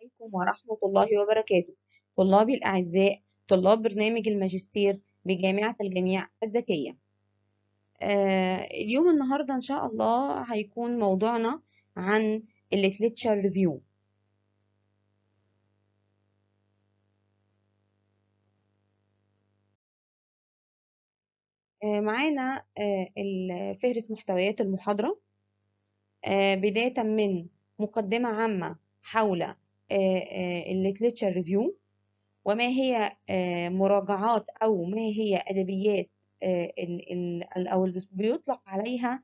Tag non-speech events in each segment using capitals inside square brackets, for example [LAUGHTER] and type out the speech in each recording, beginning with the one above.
عليكم ورحمة الله وبركاته طلابي الأعزاء طلاب برنامج الماجستير بجامعة الجميع الذكية آه، اليوم النهاردة إن شاء الله هيكون موضوعنا عن الليتلتشر ريفيو آه، معانا آه، فهرس محتويات المحاضرة بداية من مقدمة عامة حول آه، آه، الليتلتشر ريفيو وما هي آه، مراجعات أو ما هي أدبيات أو اللي بيطلق عليها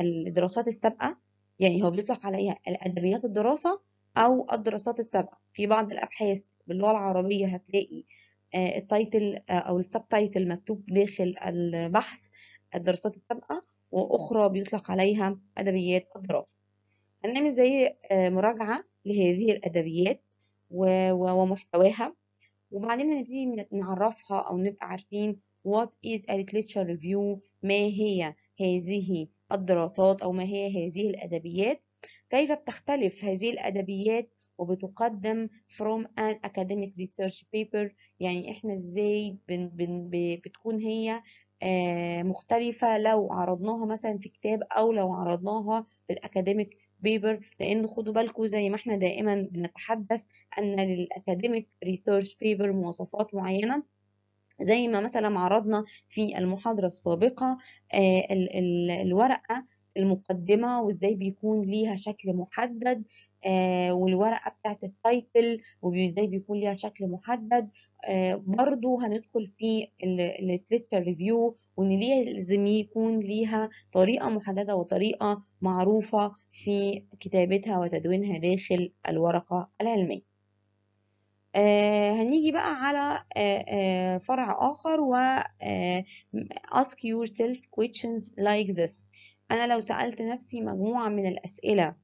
الدراسات السابقة يعني هو بيطلق عليها أدبيات الدراسة أو الدراسات السابقة في بعض الأبحاث باللغة العربية هتلاقي التايتل أو السب تايتل مكتوب داخل البحث الدراسات السابقة وأخرى بيطلق عليها أدبيات الدراسة هنعمل زي آه، مراجعة لهذه الأدبيات ومحتواها وبعدين نبتدي نعرفها أو نبقى عارفين what is a literature review ما هي هذه الدراسات أو ما هي هذه الأدبيات كيف بتختلف هذه الأدبيات وبتقدم from an academic research paper يعني احنا ازاي بن بن بتكون هي آه، مختلفة لو عرضناها مثلا في كتاب أو لو عرضناها في الأكاديميك بيبر لان خدوا بالكم زي ما احنا دائما بنتحدث ان للاكاديميك ريسيرش بيبر مواصفات معينه زي ما مثلا عرضنا في المحاضرة السابقة آه، الورقة المقدمة وازاي بيكون ليها شكل محدد آه، والورقه بتاعت التايتل وازاي بيكون ليها شكل محدد آه، برضو هندخل في التلتشر ريفيو وان لازم يكون ليها طريقه محدده وطريقه معروفه في كتابتها وتدوينها داخل الورقه العلميه آه، هنيجي بقى على فرع آخر و ask yourself questions like this أنا لو سألت نفسي مجموعة من الأسئلة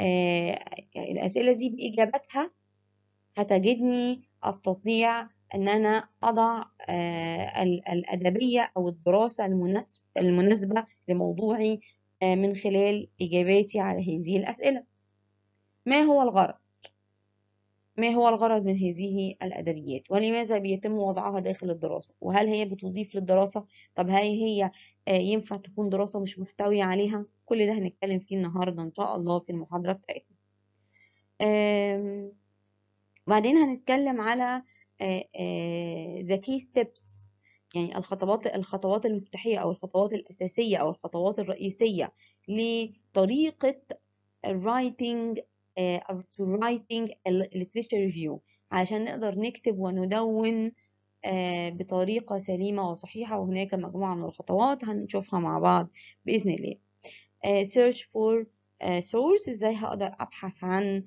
آه، الأسئلة دي بإجابتها هتجدني أستطيع أن أنا أضع آه، الأدبية أو الدراسة المناسبة لموضوعي آه، من خلال إجاباتي على هذه الأسئلة ما هو الغرض؟ ما هو الغرض من هذه الأدبيات ولماذا بيتم وضعها داخل الدراسة وهل هي بتضيف للدراسة طب هل هي آه، ينفع تكون دراسة مش محتوية عليها كل ده هنتكلم فيه النهاردة إن شاء الله في المحاضرة بتاعتنا بعدين هنتكلم على آه، آه، the key ستيبس يعني الخطوات الخطوات المفتاحية أو الخطوات الأساسية أو الخطوات الرئيسية لطريقة الرايتنج آه، to writing a literature review علشان نقدر نكتب وندون آه، بطريقة سليمة وصحيحة وهناك مجموعة من الخطوات هنشوفها مع بعض بإذن الله آه، search for source ازاي هقدر أبحث عن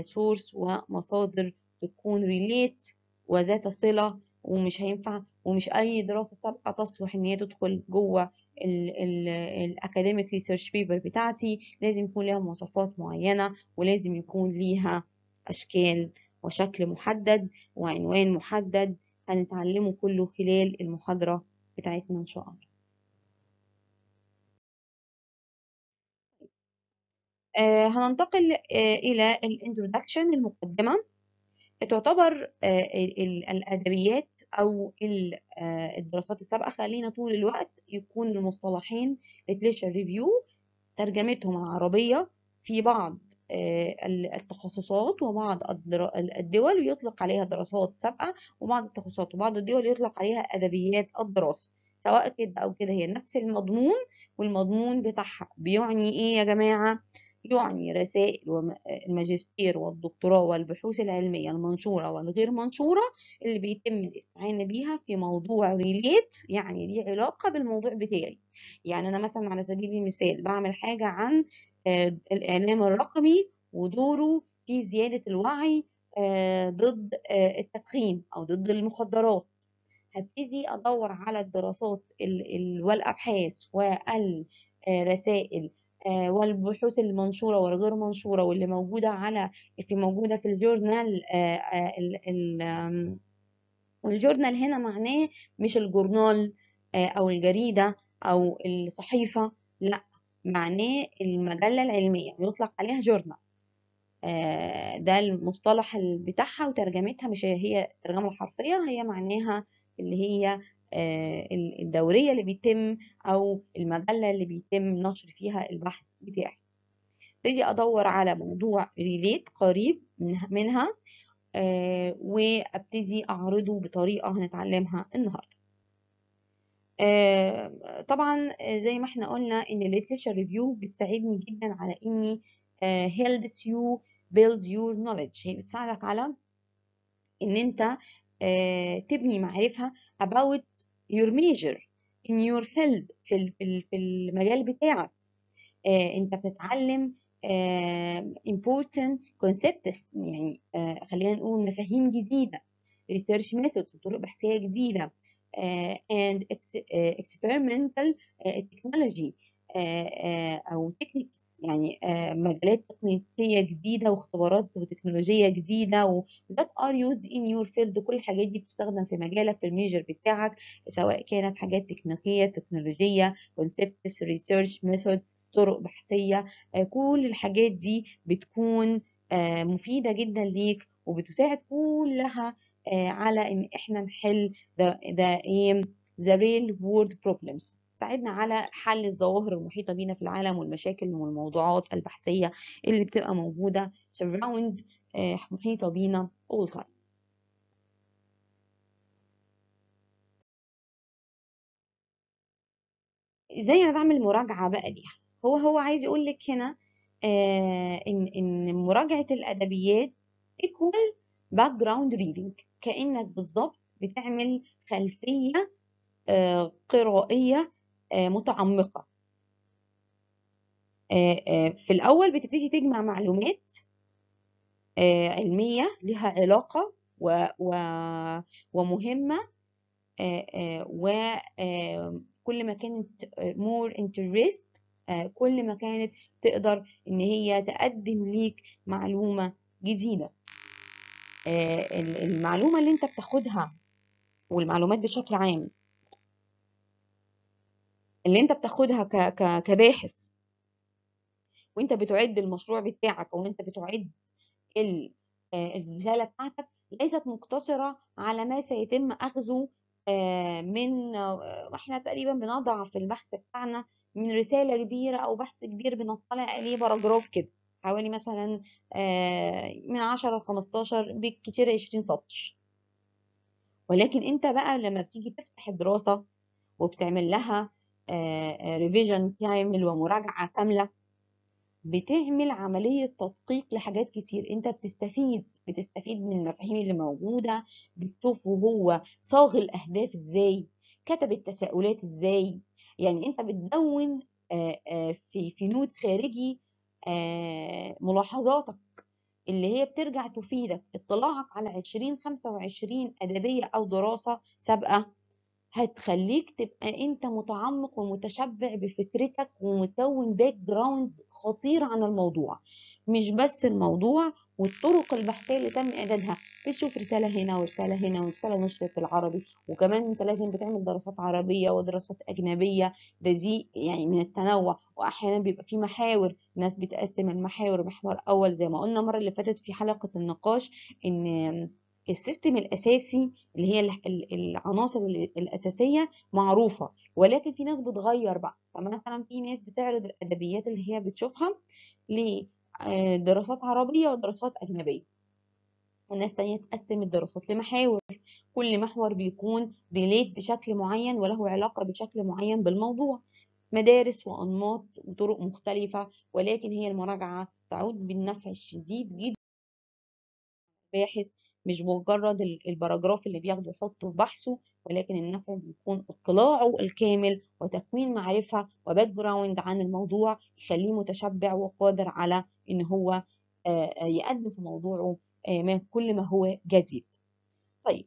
source ومصادر تكون relate وذات صلة ومش هينفع ومش أي دراسة سابقة تصلح إن هي تدخل جوه الاكاديميك ريسيرش بيبر بتاعتي لازم يكون لها مواصفات معينه ولازم يكون ليها اشكال وشكل محدد وعنوان محدد هنتعلمه كله خلال المحاضره بتاعتنا ان شاء الله آه، هننتقل آه، إلى الانترودكشن المقدمة تعتبر آه، الأدبيات أو آه، الدراسات السابقة خلينا طول الوقت يكون المصطلحين literature review ترجمتهم العربية في بعض آه، التخصصات وبعض الدول يطلق عليها دراسات سابقة وبعض التخصصات وبعض الدول يطلق عليها أدبيات الدراسة سواء كده أو كده هي نفس المضمون والمضمون بتاعها بيعني إيه يا جماعة؟ يعني رسائل الماجستير والدكتوراه والبحوث العلمية المنشورة والغير منشورة اللي بيتم الاستعانة بيها في موضوع ريليت يعني ليه علاقة بالموضوع بتاعي يعني أنا مثلا على سبيل المثال بعمل حاجة عن آه، الإعلام الرقمي ودوره في زيادة الوعي آه، ضد آه، التدخين أو ضد المخدرات هبتدي أدور على الدراسات والأبحاث والرسائل آه، والبحوث المنشورة والغير منشورة واللي موجودة على في موجودة في الجورنال آه، آه، الجورنال هنا معناه مش الجورنال أو الجريدة أو الصحيفة لأ معناه المجلة العلمية يطلق عليها جورنال ده المصطلح بتاعها وترجمتها مش هي الترجمة الحرفية هي معناها اللي هي آه، الدورية اللي بيتم أو المجلة اللي بيتم نشر فيها البحث بتاعي ابتدي أدور على موضوع ريليت قريب منها آه، وابتدي أعرضه بطريقة هنتعلمها النهاردة آه، طبعا زي ما احنا قلنا ان الليتشر ريفيو بتساعدني جدا على اني helps you build your knowledge هي بتساعدك على ان انت تبني معرفة about your major in your field في في المجال بتاعك آه انت بتتعلم آه important concepts يعني آه خلينا نقول مفاهيم جديدة research methods طرق بحثية جديدة and experimental technology آه، آه، او تكنيكس يعني آه، مجالات تقنية جديده واختبارات وتكنولوجيه جديده و that are used in your field كل الحاجات دي بتستخدم في مجالك في الميجر بتاعك سواء كانت حاجات تكنيكيه تكنولوجيه concepts research methods طرق بحثيه كل الحاجات دي بتكون مفيده جدا ليك وبتساعد كلها على ان احنا نحل the, the, the real world problems ساعدنا على حل الظواهر المحيطة بينا في العالم والمشاكل والموضوعات البحثية اللي بتبقى موجودة سراوند آه، محيطة بينا اول تايم ازاي انا بعمل مراجعة بقى ليها هو هو عايز يقول لك هنا آه ان ان مراجعة الادبيات ايكوال باك جراوند ريدنج كانك بالظبط بتعمل خلفية آه قرائية آه، متعمقة آه، آه، في الأول بتبتدي تجمع معلومات علمية لها علاقة و و ومهمة وكل ما كانت more interest كل ما كانت تقدر إن هي تقدم ليك معلومة جديدة المعلومة اللي أنت بتاخدها والمعلومات بشكل عام اللي انت بتاخدها ك... ك... كباحث وانت بتعد المشروع بتاعك او انت بتعد ال... آه، الرساله بتاعتك ليست مقتصره على ما سيتم اخذه آه، من آه، واحنا تقريبا بنضع في البحث بتاعنا من رساله كبيره او بحث كبير بنطلع عليه باراجراف كده حوالي مثلا من 10 ل 15 بالكثير 20 سطر ولكن انت بقى لما بتيجي تفتح الدراسه وبتعمل لها ريفيجن آه، يعمل آه، ومراجعه كامله بتعمل عملية تدقيق لحاجات كتير انت بتستفيد بتستفيد من المفاهيم اللي موجودة بتشوف وهو صاغ الأهداف ازاي كتب التساؤلات ازاي يعني انت بتدون آه، في في نود خارجي ملاحظاتك اللي هي بترجع تفيدك اطلاعك على 20 25 أدبية أو دراسة سابقة هتخليك تبقى انت متعمق ومتشبع بفكرتك ومكون باك جراوند خطير عن الموضوع مش بس الموضوع والطرق البحثيه اللي تم اعدادها بتشوف رساله هنا ورساله هنا ورساله نشرت العربي وكمان انت لازم بتعمل دراسات عربيه ودراسات اجنبيه ده زي يعني من التنوع واحيانا بيبقى في محاور ناس بتقسم المحاور محور اول زي ما قلنا المره اللي فاتت في حلقه النقاش ان السيستم الاساسي اللي هي العناصر الاساسيه معروفه ولكن في ناس بتغير بقى فمثلا في ناس بتعرض الادبيات اللي هي بتشوفها لدراسات آه، عربيه ودراسات اجنبيه وناس تانية تقسم الدراسات لمحاور كل محور بيكون ريليت بشكل معين وله علاقة بشكل معين بالموضوع مدارس وأنماط وطرق مختلفة ولكن هي المراجعة تعود بالنفع الشديد جدا باحث مش مجرد البراجراف اللي بياخده يحطه في بحثه ولكن النفع بيكون اطلاعه الكامل وتكوين معرفة وباك جراوند عن الموضوع يخليه متشبع وقادر على إن هو آه، آه، يقدم في موضوعه آه، ما كل ما هو جديد طيب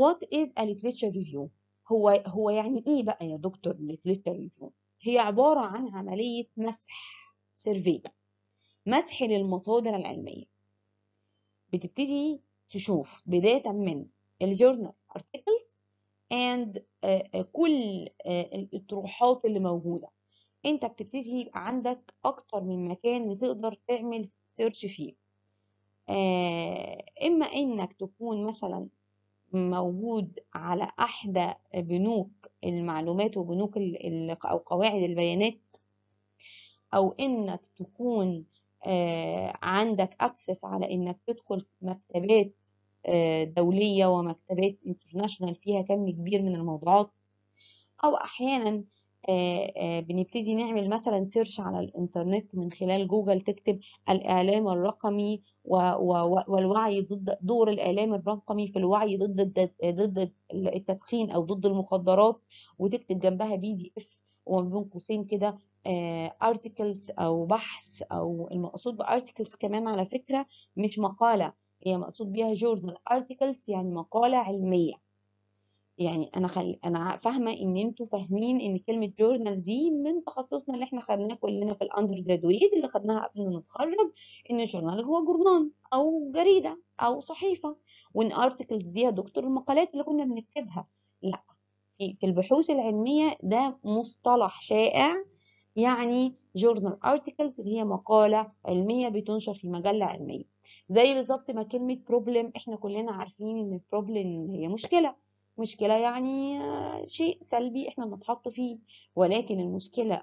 what is a literature review هو هو يعني ايه بقى يا دكتور literature review هي عبارة عن عملية مسح سيرفي مسح للمصادر العلمية بتبتدي تشوف بداية من الجورنال ارتكلز اند كل آه، الطروحات اللي موجودة انت بتبتدي يبقى عندك اكتر من مكان تقدر تعمل سيرش فيه آه، اما انك تكون مثلا موجود على احدى بنوك المعلومات وبنوك او قواعد البيانات او انك تكون آه، عندك اكسس على انك تدخل مكتبات آه، دولية ومكتبات انترناشونال فيها كم كبير من الموضوعات او احيانا آه، بنبتدي نعمل مثلا سيرش على الانترنت من خلال جوجل تكتب الاعلام الرقمي والوعي ضد دور الاعلام الرقمي في الوعي ضد ضد التدخين او ضد المخدرات وتكتب جنبها بي دي اف وما بين قوسين كده آه، articles أو بحث أو المقصود بارتكلز كمان على فكرة مش مقالة هي مقصود بيها جورنال articles يعني مقالة علمية يعني أنا خل... أنا فاهمة إن أنتوا فاهمين إن كلمة جورنال دي من تخصصنا اللي إحنا خدناه كلنا في الأندر جرادويت اللي خدناها قبل ما نتخرج إن الجورنال هو جورنال أو جريدة أو صحيفة وإن articles دي يا دكتور المقالات اللي كنا بنكتبها لأ في البحوث العلمية ده مصطلح شائع يعني جورنال ارتكلز اللي هي مقالة علمية بتنشر في مجلة علمية زي بالظبط ما كلمة problem احنا كلنا عارفين ان problem هي مشكلة مشكلة يعني شيء سلبي احنا بنتحط فيه ولكن المشكلة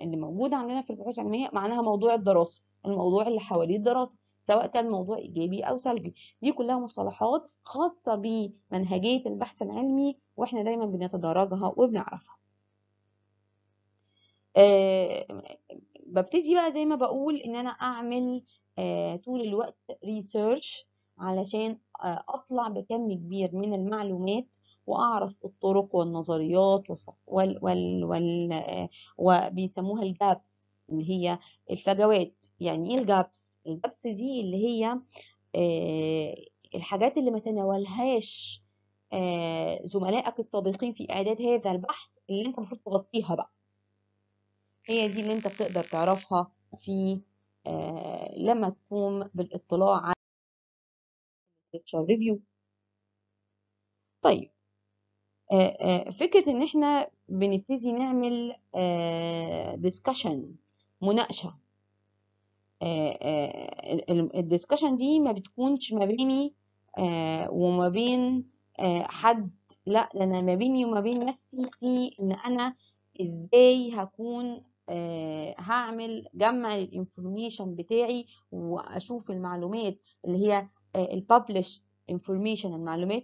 اللي موجودة عندنا في البحوث العلمية معناها موضوع الدراسة الموضوع اللي حواليه الدراسة سواء كان موضوع ايجابي او سلبي دي كلها مصطلحات خاصه بمنهجيه البحث العلمي واحنا دايما بنتدرجها وبنعرفها آه، ببتدي بقى زي ما بقول ان انا اعمل آه، طول الوقت ريسيرش علشان آه، اطلع بكم كبير من المعلومات واعرف الطرق والنظريات وال وال وال وبيسموها الجابس اللي هي الفجوات يعني ايه الجابس الجابس دي اللي هي الحاجات اللي ما تناولهاش زملائك السابقين في اعداد هذا البحث اللي انت المفروض تغطيها بقى هي دي اللي انت بتقدر تعرفها في آه، لما تقوم بالاطلاع على literature طيب آه، آه، فكرة ان احنا بنبتدي نعمل ديسكشن مناقشة الديسكشن دي ما بتكونش ما بيني وما بين حد لا انا ما بيني وما بين نفسي في ان انا ازاي هكون آه هعمل جمع الانفورميشن بتاعي واشوف المعلومات اللي هي آه، الببلش انفورميشن المعلومات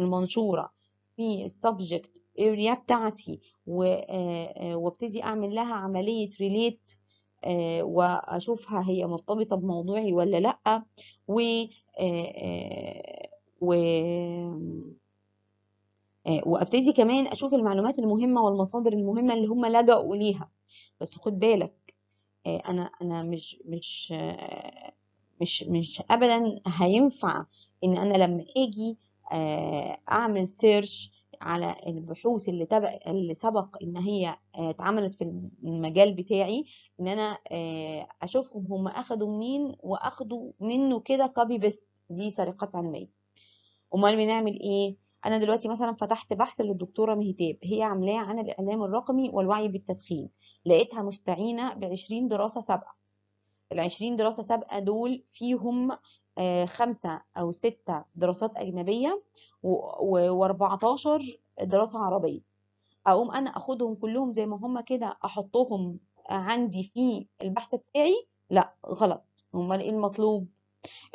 المنشوره في السبجكت اريا بتاعتي آه، آه، وابتدي اعمل لها عمليه ريليت واشوفها هي مرتبطه بموضوعي ولا لا و و وابتدي كمان اشوف المعلومات المهمه والمصادر المهمه اللي هم لجأوا ليها بس خد بالك آه، انا انا مش مش آه، مش مش ابدا هينفع ان انا لما اجي آه، اعمل سيرش على البحوث اللي تبق اللي سبق ان هي اتعملت في المجال بتاعي ان انا اشوفهم هم اخدوا منين واخدوا منه كده كوبي بيست دي سرقات علميه امال بنعمل ايه انا دلوقتي مثلا فتحت بحث للدكتوره مهتاب هي عاملاه عن الاعلام الرقمي والوعي بالتدخين لقيتها مستعينه ب 20 دراسه سابقه ال 20 دراسه سابقه دول فيهم آه، خمسه او سته دراسات اجنبيه و14 دراسه عربيه اقوم انا اخدهم كلهم زي ما هم كده احطهم عندي في البحث بتاعي لا غلط امال ايه المطلوب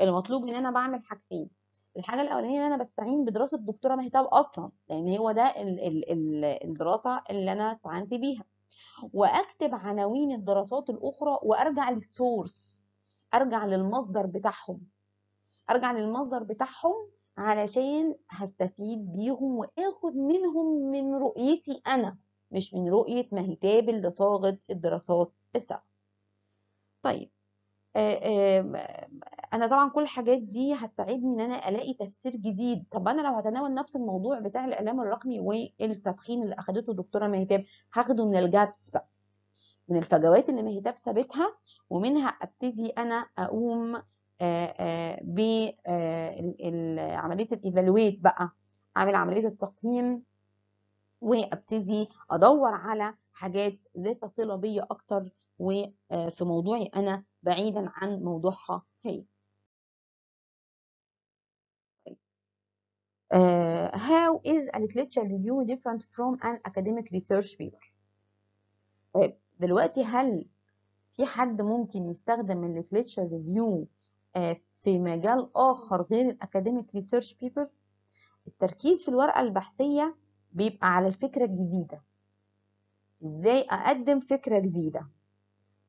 المطلوب ان انا بعمل حاجتين الحاجه الاولانيه ان انا بستعين بدراسه دكتوره مهتاب اصلا لان هو ده الدراسه اللي انا استعنت بيها واكتب عناوين الدراسات الاخرى وارجع للسورس ارجع للمصدر بتاعهم ارجع للمصدر بتاعهم علشان هستفيد بيهم واخد منهم من رؤيتي انا مش من رؤيه اللي صاغت الدراسات السبع طيب آه، انا طبعا كل الحاجات دي هتساعدني ان انا الاقي تفسير جديد طب انا لو هتناول نفس الموضوع بتاع الاعلام الرقمي والتدخين اللي اخدته الدكتوره مهتاب هاخده من الجابس بقى من الفجوات اللي مهتاب سابتها ومنها ابتدي انا اقوم آه، آه، بعمليه الايفالويت بقى اعمل عمليه التقييم وابتدي ادور على حاجات ذات صله بيا اكتر وفي موضوعي انا بعيدا عن موضوعها هي Uh, how is a literature review different from an academic research paper طيب دلوقتي هل في حد ممكن يستخدم review uh, في مجال آخر غير academic research paper؟ التركيز في الورقة البحثية بيبقى على الفكرة الجديدة إزاي أقدم فكرة جديدة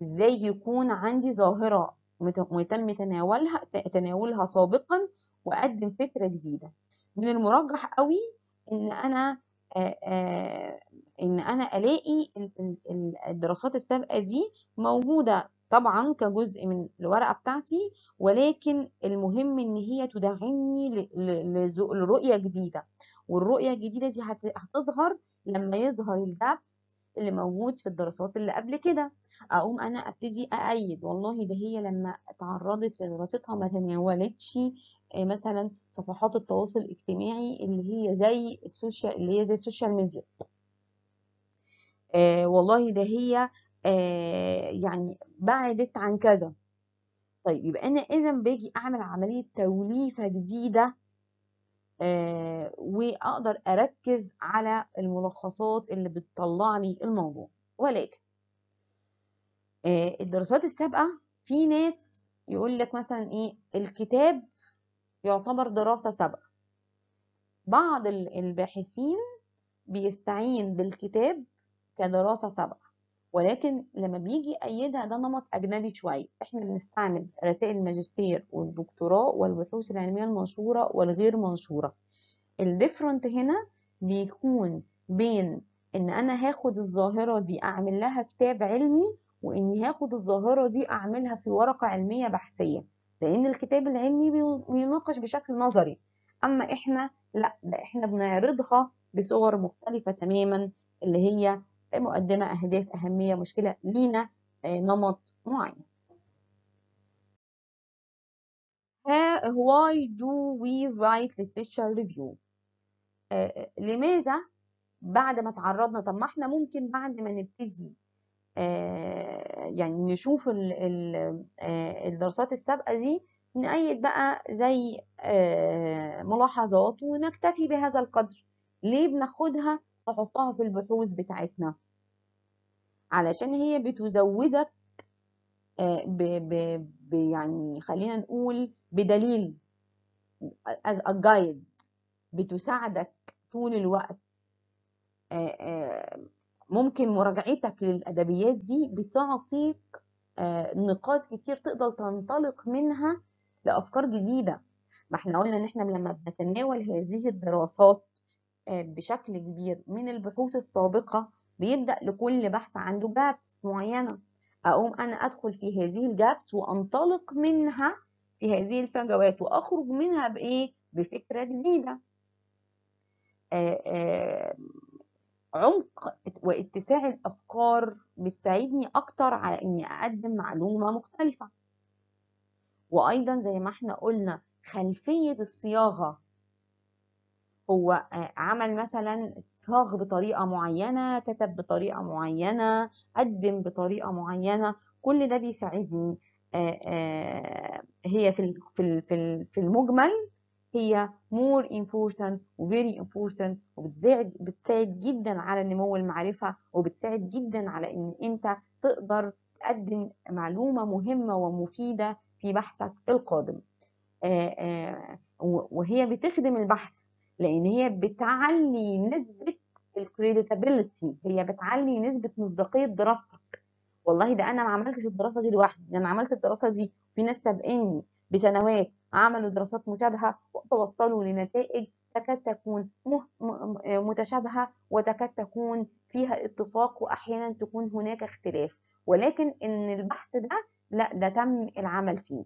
ازاي يكون عندي ظاهرة وتم تناولها تناولها سابقا واقدم فكرة جديدة من المرجح قوي ان انا ان انا الاقي الدراسات السابقه دي موجوده طبعا كجزء من الورقه بتاعتي ولكن المهم ان هي تدعمني لرؤيه جديده والرؤيه الجديده دي هتظهر لما يظهر الدبس اللي موجود في الدراسات اللي قبل كده اقوم انا ابتدي اأيد والله ده هي لما اتعرضت لدراستها ما تناولتش آه، مثلا صفحات التواصل الاجتماعي اللي هي زي السوشيال اللي هي زي السوشيال ميديا آه، والله ده هي آه، يعني بعدت عن كذا طيب يبقى انا اذا باجي اعمل عمليه توليفه جديده آه واقدر اركز على الملخصات اللي بتطلع لي الموضوع ولكن آه، الدراسات السابقه في ناس يقول لك مثلا ايه الكتاب يعتبر دراسه سابقه بعض الباحثين بيستعين بالكتاب كدراسه سابقه ولكن لما بيجي يأيدها ده نمط أجنبي شوية إحنا بنستعمل رسائل الماجستير والدكتوراه والبحوث العلمية المنشورة والغير منشورة الديفرنت هنا بيكون بين إن أنا هاخد الظاهرة دي أعمل لها كتاب علمي واني هاخد الظاهره دي اعملها في ورقه علميه بحثيه لان الكتاب العلمي بيناقش بشكل نظري اما احنا لا ده احنا بنعرضها بصور مختلفه تماما اللي هي مقدمه اهداف اهميه مشكله لينا آه، نمط معين why do we write literature review آه، لماذا بعد ما تعرضنا طب ما احنا ممكن بعد ما نبتدي آه، يعني نشوف آه، الدراسات السابقة دي نقيد بقى زي آه، ملاحظات ونكتفي بهذا القدر ليه بناخدها نحطها في البحوث بتاعتنا علشان هي بتزودك ب ب ب يعني خلينا نقول بدليل as a guide بتساعدك طول الوقت ممكن مراجعتك للأدبيات دي بتعطيك آه، نقاط كتير تقدر تنطلق منها لأفكار جديدة ما احنا قلنا إن احنا لما بنتناول هذه الدراسات آه، بشكل كبير من البحوث السابقة بيبدأ لكل بحث عنده جابس معينة أقوم أنا أدخل في هذه الجابس وأنطلق منها في هذه الفجوات وأخرج منها بإيه؟ بفكرة جديدة آه، عمق واتساع الأفكار بتساعدني أكتر على إني أقدم معلومة مختلفة وأيضا زي ما احنا قلنا خلفية الصياغة هو آه، عمل مثلا صاغ بطريقة معينة كتب بطريقة معينة قدم بطريقة معينة كل ده بيساعدني آه، آه، هي في في في المجمل هي مور امبورتنت وفيري امبورتنت وبتساعد بتساعد جدا على نمو المعرفة وبتساعد جدا على إن أنت تقدر تقدم معلومة مهمة ومفيدة في بحثك القادم آه، آه، وهي بتخدم البحث لأن هي بتعلي نسبة الكريديتابيلتي هي بتعلي نسبة مصداقية دراستك والله ده أنا ما عملتش الدراسة دي لوحدي ده أنا عملت الدراسة دي في ناس سابقيني بسنوات عملوا دراسات مشابهة وتوصلوا لنتائج تكاد تكون آه، متشابهة وتكاد تكون فيها اتفاق وأحيانا تكون هناك اختلاف ولكن إن البحث ده لا ده تم العمل فيه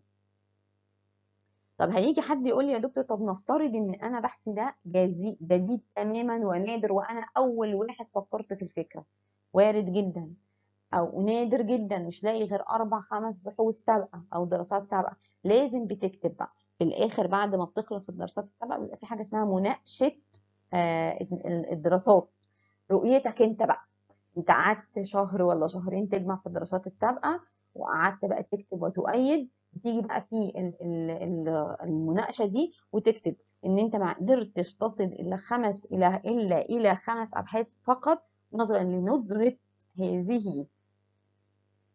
طب هيجي حد يقول لي يا دكتور طب نفترض ان انا بحثي ده جديد تماما ونادر وانا اول واحد فكرت في الفكره وارد جدا أو نادر جدا مش لاقي غير أربع خمس بحوث سابقة أو دراسات سابقة لازم بتكتب بقى في الآخر بعد ما بتخلص الدراسات السابقة بيبقى في حاجة اسمها مناقشة آه، الدراسات رؤيتك أنت بقى أنت قعدت شهر ولا شهرين تجمع في الدراسات السابقة وقعدت بقى تكتب وتؤيد تيجي بقى في المناقشه دي وتكتب ان انت ما قدرتش تصل الى خمس الى الا الى خمس ابحاث فقط نظرا لندره هذه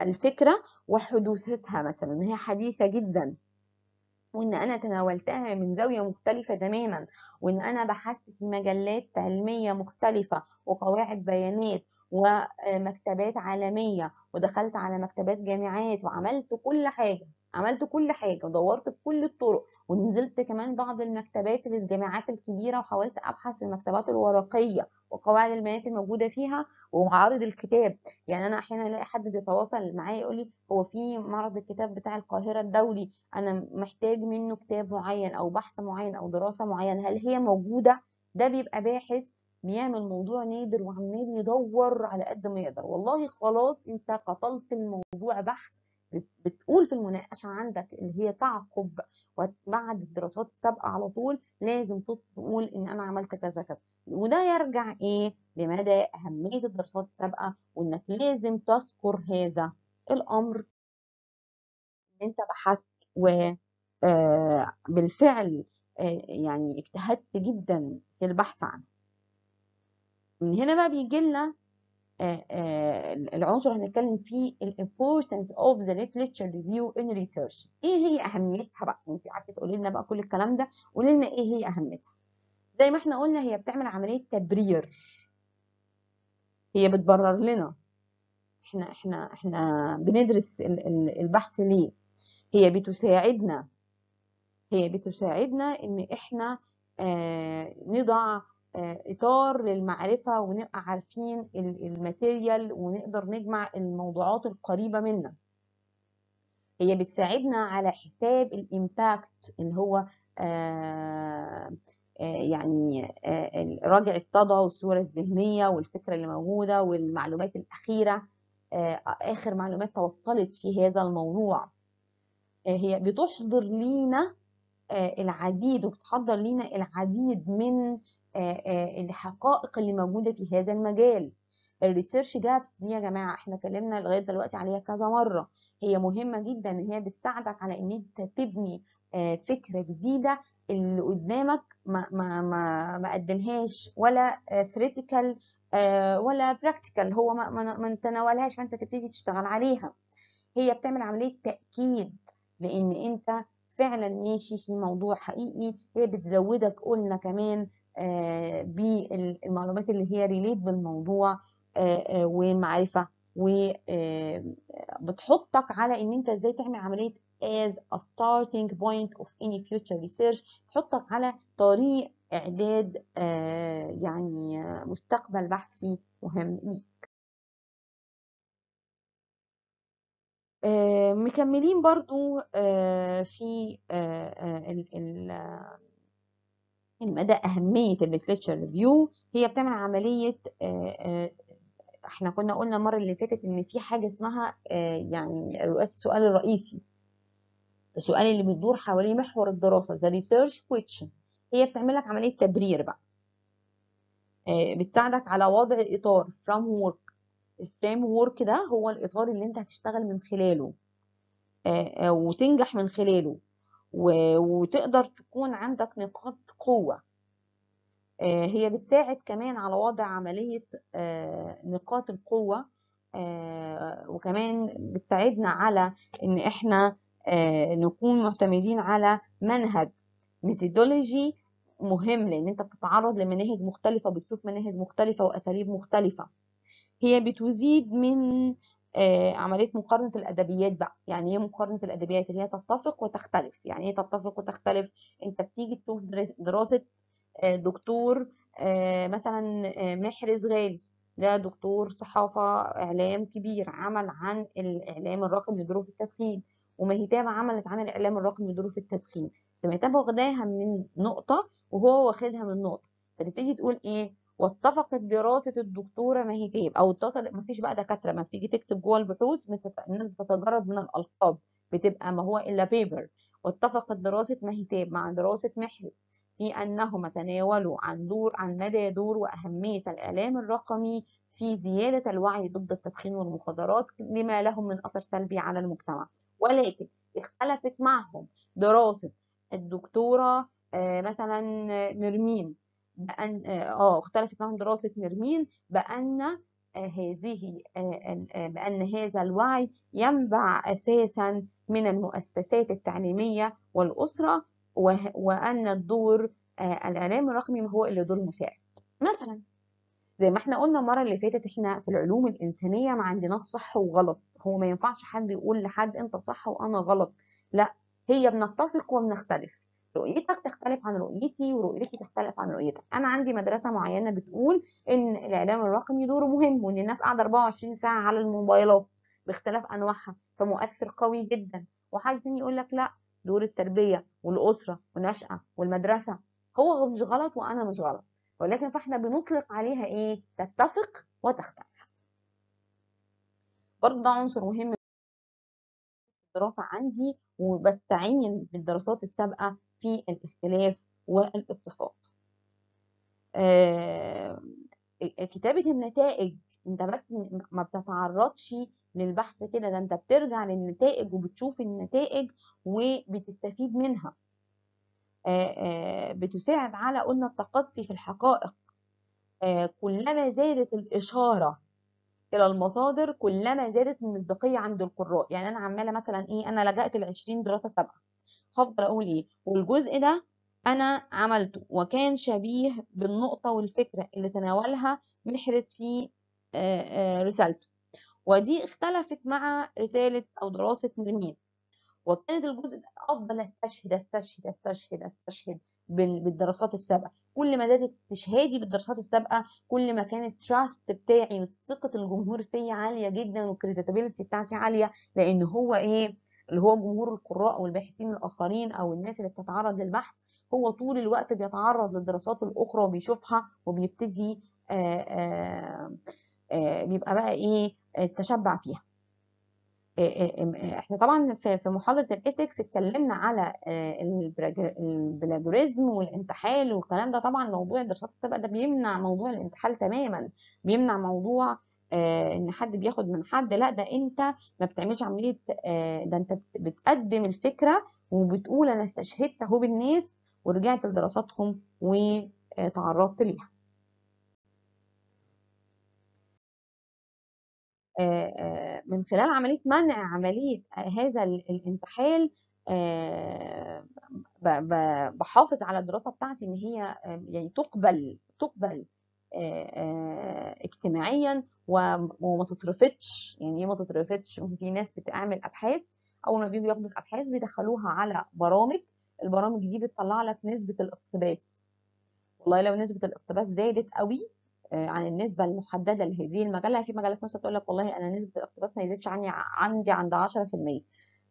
الفكرة وحدوثتها مثلا هي حديثة جدا وإن أنا تناولتها من زاوية مختلفة تماما وإن أنا بحثت في مجلات علمية مختلفة وقواعد بيانات ومكتبات عالمية ودخلت على مكتبات جامعات وعملت كل حاجة عملت كل حاجة ودورت بكل الطرق ونزلت كمان بعض المكتبات للجامعات الكبيرة وحاولت أبحث في المكتبات الورقية وقواعد المناهج الموجوده فيها ومعارض الكتاب يعني انا احيانا الاقي حد بيتواصل معايا يقول لي هو في معرض الكتاب بتاع القاهره الدولي انا محتاج منه كتاب معين او بحث معين او دراسه معينه هل هي موجوده ده بيبقى باحث بيعمل موضوع نادر وعمال يدور على قد ما يقدر والله خلاص انت قتلت الموضوع بحث بتقول في المناقشه عندك اللي هي تعقب وبعد الدراسات السابقه على طول لازم تقول ان انا عملت كذا كذا وده يرجع ايه لمدى اهميه الدراسات السابقه وانك لازم تذكر هذا الامر ان انت بحثت و آه، بالفعل آه، يعني اجتهدت جدا في البحث عنه من هنا بقى بيجي لنا آه، آه، العنصر هنتكلم فيه ال importance of the literature review in research ايه هي اهميتها بقى انت قعدتي تقولي لنا بقى كل الكلام ده قولي لنا ايه هي اهميتها زي ما احنا قلنا هي بتعمل عمليه تبرير هي بتبرر لنا احنا احنا احنا بندرس البحث ليه هي بتساعدنا هي بتساعدنا ان احنا آه، نضع آه، اطار للمعرفه ونبقى عارفين الماتيريال ونقدر نجمع الموضوعات القريبه منا هي بتساعدنا على حساب الامباكت اللي هو آه، آه، يعني راجع الصدى والصوره الذهنيه والفكره اللي موجوده والمعلومات الاخيره اخر معلومات توصلت في هذا الموضوع هي بتحضر لينا العديد وبتحضر لينا العديد من آه، آه، الحقائق اللي موجودة في هذا المجال الريسيرش جابس دي يا جماعة احنا اتكلمنا لغاية دلوقتي عليها كذا مرة هي مهمة جدا ان هي بتساعدك على ان انت تبني آه، فكرة جديدة اللي قدامك ما ما ما قدمهاش ولا ثريتيكال ولا براكتيكال هو ما ما تناولهاش فانت تبتدي تشتغل عليها هي بتعمل عملية تأكيد لان انت فعلا ماشي في موضوع حقيقي هي بتزودك قلنا كمان آه، بالمعلومات اللي هي ريليت بالموضوع آه، آه، ومعرفه وبتحطك على ان انت ازاي تعمل عمليه as a starting point of any future research تحطك على طريق اعداد يعني مستقبل بحثي مهم ليك مكملين برضو في مدى يعني أهمية الليتريتشر ريفيو هي بتعمل عملية آه، آه، احنا كنا قلنا المرة اللي فاتت إن في حاجة اسمها آه، يعني السؤال الرئيسي السؤال اللي بيدور حواليه محور الدراسة ذا research question هي بتعمل لك عملية تبرير بقى بتساعدك على وضع إطار فرام وورك الفريم وورك ده هو الإطار اللي أنت هتشتغل من خلاله وتنجح من خلاله وتقدر تكون عندك نقاط قوة آه، هي بتساعد كمان على وضع عملية آه، نقاط القوة آه، وكمان بتساعدنا على إن إحنا نكون معتمدين على منهج ميثودولوجي مهم لأن أنت بتتعرض لمناهج مختلفة وبتشوف مناهج مختلفة وأساليب مختلفة هي بتزيد من آه، عمليه مقارنه الادبيات بقى يعني ايه مقارنه الادبيات اللي هي تتفق وتختلف يعني ايه تتفق وتختلف انت بتيجي تشوف دراسه آه، دكتور آه، مثلا محرز غالي ده دكتور صحافة إعلام كبير عمل عن الإعلام الرقمي لظروف التدخين ومهتاب عملت عن الإعلام الرقمي لظروف التدخين مهتاب واخداها من نقطة وهو واخدها من نقطة فتبتدي تقول إيه واتفقت دراسه الدكتوره ما هي او اتصل ما فيش بقى دكاتره ما بتيجي تكتب جوه البحوث الناس بتتجرد من الالقاب بتبقى ما هو الا بيبر واتفقت دراسه مهتاب مع دراسه محرز في انهما تناولوا عن دور عن مدى دور واهميه الاعلام الرقمي في زياده الوعي ضد التدخين والمخدرات لما لهم من اثر سلبي على المجتمع ولكن اختلفت معهم دراسه الدكتوره آه، مثلا نرمين بأن اه اختلفت معهم دراسة ميرمين بأن آه، هذه آه، آه، بأن هذا الوعي ينبع أساسا من المؤسسات التعليمية والأسرة وأن الدور الإعلام الرقمي هو اللي دور مساعد مثلا زي ما احنا قلنا المرة اللي فاتت احنا في العلوم الإنسانية ما عندناش صح وغلط هو ما ينفعش حد يقول لحد أنت صح وأنا غلط لا هي بنتفق وبنختلف رؤيتك تختلف عن رؤيتي ورؤيتي تختلف عن رؤيتك انا عندي مدرسه معينه بتقول ان الاعلام الرقمي دوره مهم وان الناس قاعده 24 ساعه على الموبايلات باختلاف انواعها فمؤثر قوي جدا وحد تاني يقول لك لا دور التربيه والاسره والنشأة والمدرسه هو مش غلط وانا مش غلط ولكن فاحنا بنطلق عليها ايه تتفق وتختلف برضه ده عنصر مهم الدراسة عندي وبستعين بالدراسات السابقة في الاختلاف والاتفاق آه، كتابة النتائج انت بس ما بتتعرضش للبحث كده ده انت بترجع للنتائج وبتشوف النتائج وبتستفيد منها آه، آه، بتساعد على قلنا التقصي في الحقائق كلما زادت الإشارة الى المصادر كلما زادت المصداقيه عند القراء يعني انا عماله مثلا ايه انا لجأت ل 20 دراسه سابقه هفضل اقول ايه والجزء ده انا عملته وكان شبيه بالنقطه والفكره اللي تناولها محرز في آه، آه، رسالته ودي اختلفت مع رساله او دراسه مرمين وكانت الجزء ده افضل استشهد استشهد استشهد استشهد بالدراسات السابقه كل ما زادت استشهادي بالدراسات السابقه كل ما كان التراست بتاعي وثقه الجمهور فيا عاليه جدا والكريديتابيلتي بتاعتي عاليه لان هو ايه اللي هو جمهور القراء والباحثين الاخرين او الناس اللي بتتعرض للبحث هو طول الوقت بيتعرض للدراسات الاخرى وبيشوفها وبيبتدي آآ آآ آآ بيبقى بقى ايه تشبع فيها آه، آه، آه، احنا طبعا في محاضره الاسكس اتكلمنا على البلاجوريزم والانتحال والكلام ده طبعا موضوع الدراسات السابقه ده بيمنع موضوع الانتحال تماما بيمنع موضوع ان حد بياخد من حد لا ده انت ما بتعملش عمليه ده انت بتقدم الفكره وبتقول انا استشهدت اهو بالناس ورجعت لدراساتهم وتعرضت ليها آه، آه، من خلال عملية منع عملية هذا الانتحال آه، بحافظ على الدراسة بتاعتي إن هي يعني تقبل تقبل اجتماعيا وما تترفضش يعني ايه ما تترفضش في ناس بتعمل ابحاث اول ما بيجوا ياخدوا الابحاث بيدخلوها على برامج البرامج دي بتطلع لك نسبه الاقتباس والله لو نسبه الاقتباس زادت قوي آه، عن النسبة المحددة لهذه المجلة في مجالات مثلا تقول لك والله أنا نسبة الاقتباس ما يزيدش عني عندي عند 10%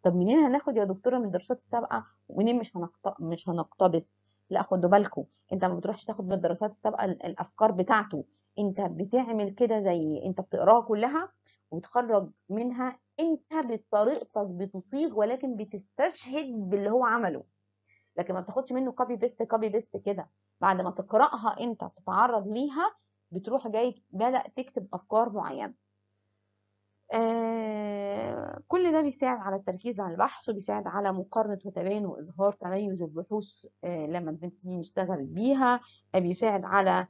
طب منين هناخد يا دكتورة من الدراسات السابقة ومنين مش مش هنقتبس لا خدوا بالكم انت ما بتروحش تاخد من الدراسات السابقة الأفكار بتاعته انت بتعمل كده زي انت بتقراها كلها وتخرج منها انت بطريقتك بتصيغ ولكن بتستشهد باللي هو عمله لكن ما بتاخدش منه كوبي بيست كوبي بيست كده بعد ما تقراها انت بتتعرض ليها بتروح جاي بدأ تكتب أفكار معينة آه، كل ده بيساعد على التركيز على البحث وبيساعد على مقارنة وتباين وإظهار تميز البحوث آه، لما بنبتدي نشتغل بيها آه، بيساعد على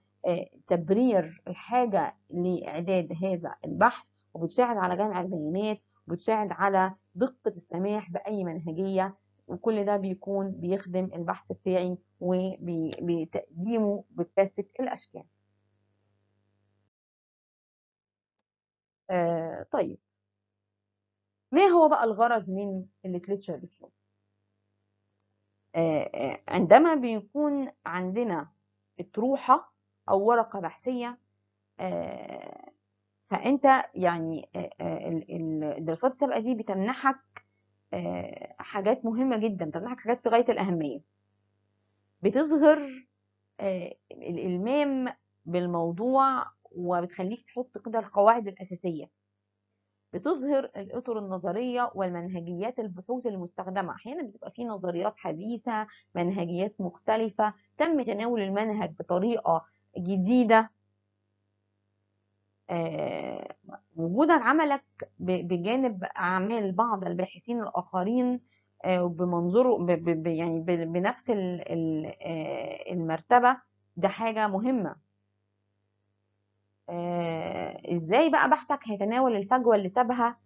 تبرير الحاجة لإعداد هذا البحث وبتساعد على جمع البيانات وبتساعد على دقة السماح بأي منهجية وكل ده بيكون بيخدم البحث بتاعي وبتقديمه بكافة الأشكال آه، طيب ما هو بقى الغرض من الليتريتشر ريفيو آه، آه، عندما بيكون عندنا اطروحة أو ورقة بحثية فأنت يعني الدراسات السابقة دي بتمنحك حاجات مهمة جدا بتمنحك حاجات في غاية الأهمية بتظهر الإلمام بالموضوع وبتخليك تحط كده القواعد الأساسية بتظهر الإطر النظرية والمنهجيات البحوث المستخدمة أحيانا بتبقى في نظريات حديثة منهجيات مختلفة تم تناول المنهج بطريقة جديدة آه، وجودا عملك بجانب أعمال بعض الباحثين الآخرين آه، بمنظره يعني بنفس آه، المرتبة ده حاجة مهمة آه، ازاي بقى بحثك هيتناول الفجوه اللي سابها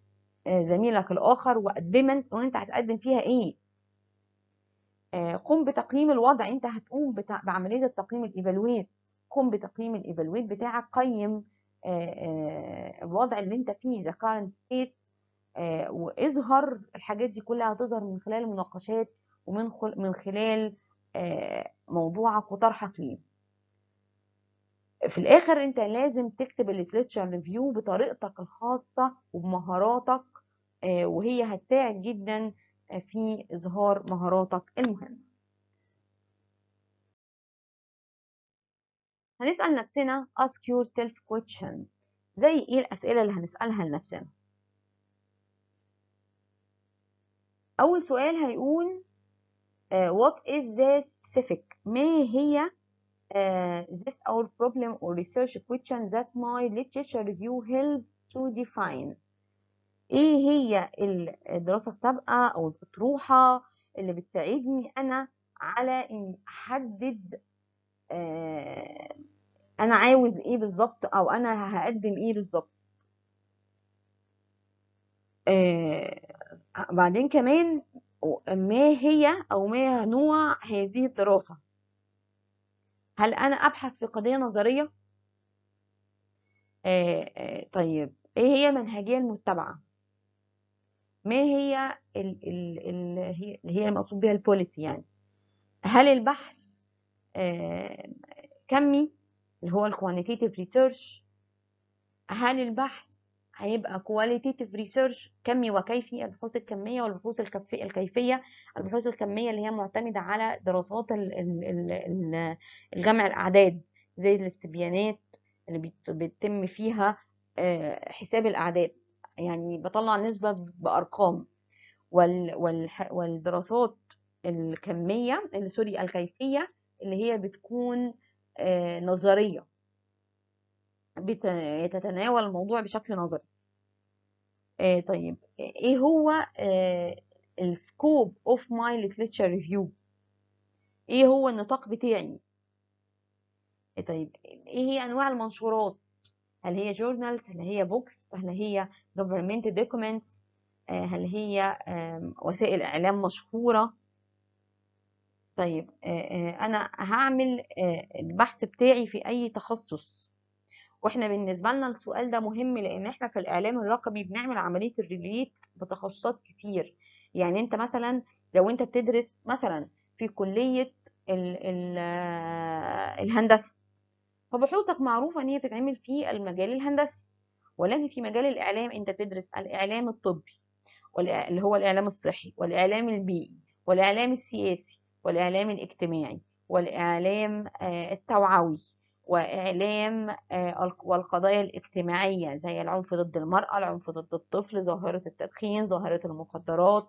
آه، زميلك الاخر وقدمت وانت هتقدم فيها ايه آه، قم بتقييم الوضع انت هتقوم بتا... بعمليه التقييم الايفالويت قم بتقييم الايفالويت بتاعك قيم الوضع اللي انت فيه ذا كارنت ستيت واظهر الحاجات دي كلها هتظهر من خلال مناقشات ومن من خلال موضوعك وطرحك ليه في الاخر انت لازم تكتب الليتريتشر ريفيو بطريقتك الخاصه وبمهاراتك آه، وهي هتساعد جدا آه، في اظهار مهاراتك المهمه هنسال نفسنا ask yourself question زي ايه الاسئله اللي هنسالها لنفسنا اول سؤال هيقول آه، what is the specific ما هي Uh, this our problem or research question that my literature review helps to define ايه هي الدراسة السابقة او الأطروحة اللي بتساعدني انا على ان احدد uh, انا عاوز ايه بالظبط او انا هقدم ايه بالظبط uh, بعدين كمان ما هي او ما نوع هذه الدراسة هل أنا أبحث في قضية نظرية؟ آه آه طيب إيه هي المنهجية المتبعة؟ ما هي اللي هي المقصود بها البوليسي يعني هل البحث آه كمي اللي هو الكوانتيتيف ريسيرش هل البحث هيبقى كواليتيف ريسيرش كمي وكيفي البحوث الكميه والبحوث الكيفيه البحوث الكميه اللي هي معتمده على دراسات الجمع الاعداد زي الاستبيانات اللي بيتم فيها آه، حساب الاعداد يعني بطلع نسبه بارقام والدراسات الكميه سوري الكيفيه اللي هي بتكون آه، نظريه بتتناول الموضوع بشكل نظري آه طيب ايه هو آه السكوب اوف ماي literature ريفيو ايه هو النطاق بتاعي آه طيب ايه هي انواع المنشورات هل هي جورنالز هل هي بوكس هل هي government documents آه، هل هي وسائل اعلام مشهوره طيب آه، آه، انا هعمل البحث بتاعي في اي تخصص واحنا بالنسبه لنا السؤال ده مهم لان احنا في الاعلام الرقمي بنعمل عمليه الريليت بتخصصات كتير يعني انت مثلا لو انت بتدرس مثلا في كليه ال ال الهندسه فبحوثك معروفه ان هي بتتعمل في المجال الهندسي ولكن في مجال الاعلام انت تدرس الاعلام الطبي اللي هو الاعلام الصحي والاعلام البيئي والاعلام السياسي والاعلام الاجتماعي والاعلام آه، التوعوي وإعلام آه، والقضايا الاجتماعية زي العنف ضد المرأة العنف ضد الطفل ظاهرة التدخين ظاهرة المخدرات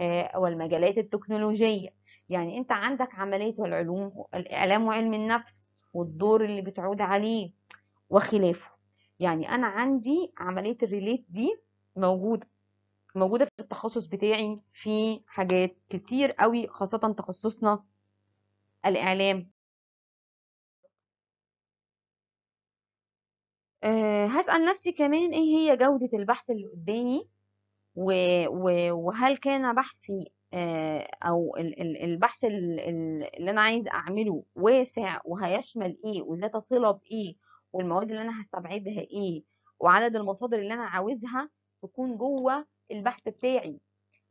آه، والمجالات التكنولوجية يعني أنت عندك عملية العلوم الإعلام وعلم النفس والدور اللي بتعود عليه وخلافه يعني أنا عندي عملية الريليت دي موجودة موجودة في التخصص بتاعي في حاجات كتير قوي خاصة تخصصنا الإعلام أه هسأل نفسي كمان ايه هي جودة البحث اللي قدامي وهل كان بحثي أه او البحث اللي انا عايز اعمله واسع وهيشمل ايه وذات صلة بايه والمواد اللي انا هستبعدها ايه وعدد المصادر اللي انا عاوزها تكون جوه البحث بتاعي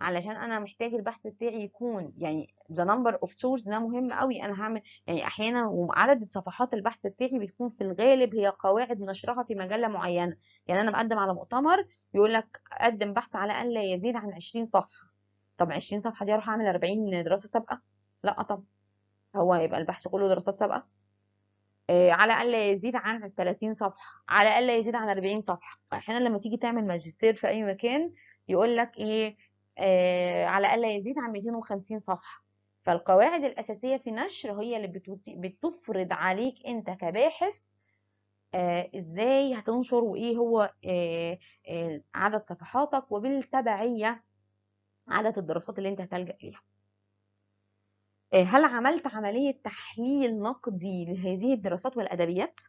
علشان انا محتاج البحث بتاعي يكون يعني ذا نمبر اوف سورس ده مهم قوي انا هعمل يعني احيانا وعدد صفحات البحث بتاعي بيكون في الغالب هي قواعد نشرها في مجله معينه يعني انا بقدم على مؤتمر يقول لك قدم بحث على ان لا يزيد عن 20 صفحه طب 20 صفحه دي اروح اعمل 40 دراسه سابقه لا طب هو يبقى البحث كله دراسات سابقه إيه على الاقل يزيد عن 30 صفحه على الاقل يزيد عن 40 صفحه احيانا لما تيجي تعمل ماجستير في اي مكان يقول لك ايه آه على الاقل يزيد عن 250 صفحه فالقواعد الأساسية في نشر هي اللي بتفرض عليك أنت كباحث آه إزاي هتنشر وإيه هو آه آه عدد صفحاتك وبالتبعية عدد الدراسات اللي أنت هتلجأ ليها آه، هل عملت عملية تحليل نقدي لهذه الدراسات والأدبيات؟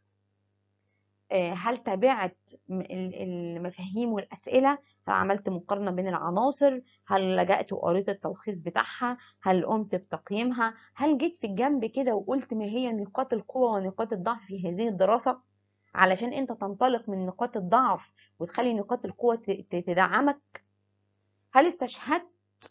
آه، هل تابعت المفاهيم والأسئلة؟ هل عملت مقارنة بين العناصر هل لجأت وقريت التلخيص بتاعها هل قمت بتقييمها هل جيت في الجنب كده وقلت ما هي نقاط القوة ونقاط الضعف في هذه الدراسة علشان انت تنطلق من نقاط الضعف وتخلي نقاط القوة تدعمك هل استشهدت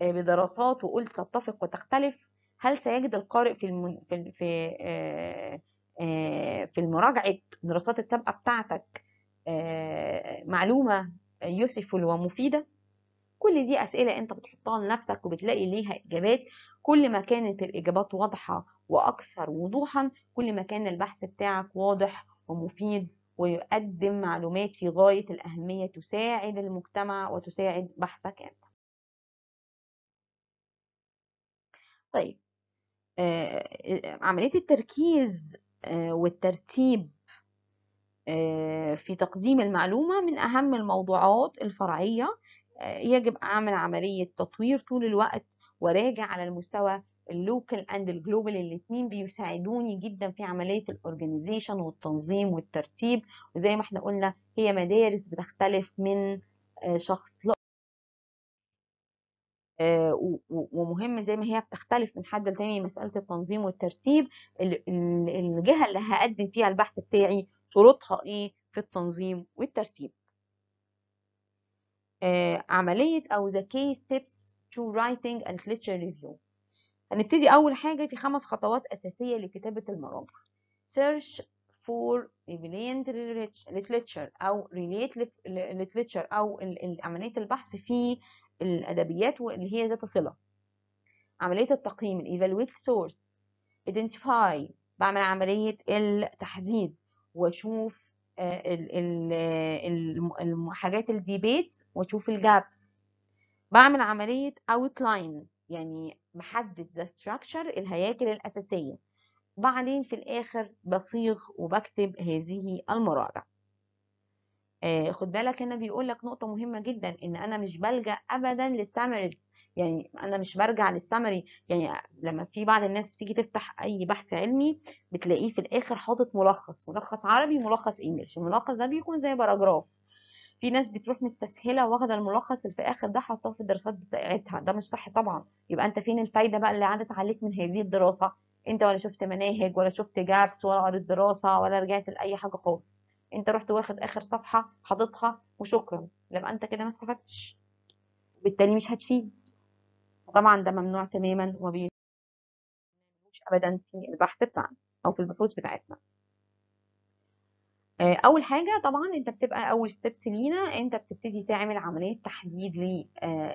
بدراسات وقلت تتفق وتختلف هل سيجد القارئ في الم... في في آه، آه، في المراجعة الدراسات السابقة بتاعتك آه، معلومة يوسفول ومفيدة كل دي أسئلة أنت بتحطها لنفسك وبتلاقي ليها إجابات كل ما كانت الإجابات واضحة وأكثر وضوحا كل ما كان البحث بتاعك واضح ومفيد ويقدم معلومات في غاية الأهمية تساعد المجتمع وتساعد بحثك أنت طيب آه، آه، عملية التركيز آه، والترتيب آه، في تقديم المعلومة من أهم الموضوعات الفرعية آه، يجب أعمل عملية تطوير طول الوقت وراجع على المستوى اللوكال اند الجلوبال الاثنين بيساعدوني جدا في عمليه الاورجانيزيشن والتنظيم والترتيب وزي ما احنا قلنا هي مدارس بتختلف من آه، شخص ومهم زي ما هي بتختلف من حد لتاني مساله التنظيم والترتيب الجهه اللي هقدم فيها البحث بتاعي شروطها ايه في التنظيم والترتيب آه عملية أو the key steps to writing and literature review هنبتدي أول حاجة في خمس خطوات أساسية لكتابة المراجع search for relevant literature أو relate literature أو عملية البحث في الأدبيات اللي هي ذات صلة عملية التقييم evaluate source identify بعمل عملية التحديد واشوف آه، الحاجات الديبيتس واشوف الجابس بعمل عملية outline يعني بحدد the structure الهياكل الأساسية بعدين في الآخر بصيغ وبكتب هذه المراجع آه، خد بالك هنا بيقول لك نقطة مهمة جدا إن أنا مش بلجأ أبدا للسامريز يعني انا مش برجع للسمري يعني لما في بعض الناس بتيجي تفتح اي بحث علمي بتلاقيه في الاخر حاطط ملخص ملخص عربي ملخص انجلش الملخص ده بيكون زي باراجراف في ناس بتروح مستسهله واخده الملخص اللي في الاخر ده حاطاه في الدراسات بتاعتها ده مش صح طبعا يبقى انت فين الفايده بقى اللي عدت عليك من هذه الدراسه انت ولا شفت مناهج ولا شفت جابس ولا قريت دراسه ولا رجعت لاي حاجه خالص انت رحت واخد اخر صفحه حاططها وشكرا يبقى انت كده ما استفدتش وبالتالي مش هتفيد وطبعا ده ممنوع تماما وما ابدا في البحث بتاعنا او في البحوث بتاعتنا آه، اول حاجه طبعا انت بتبقى اول ستيبس لينا انت بتبتدي تعمل عمليه تحديد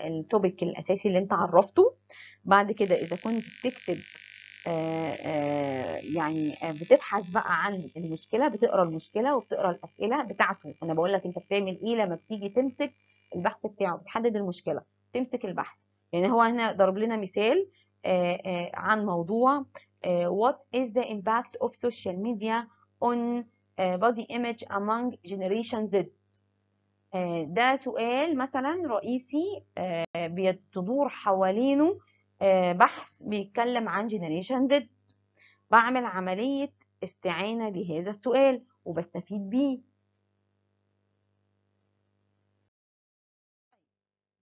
للتوبيك آه، الاساسي اللي انت عرفته بعد كده اذا كنت بتكتب آه، يعني بتبحث بقى عن المشكله بتقرا المشكله وبتقرا الاسئله بتاعته انا بقول لك انت بتعمل ايه لما بتيجي تمسك البحث بتاعه بتحدد المشكله تمسك البحث يعني هو هنا ضرب لنا مثال آه، آه، عن موضوع آه، what is the impact of social media on body image among generation Z ده سؤال مثلا رئيسي بتدور حوالينه بحث بيتكلم عن Generation Z بعمل عملية استعانة بهذا السؤال وبستفيد بيه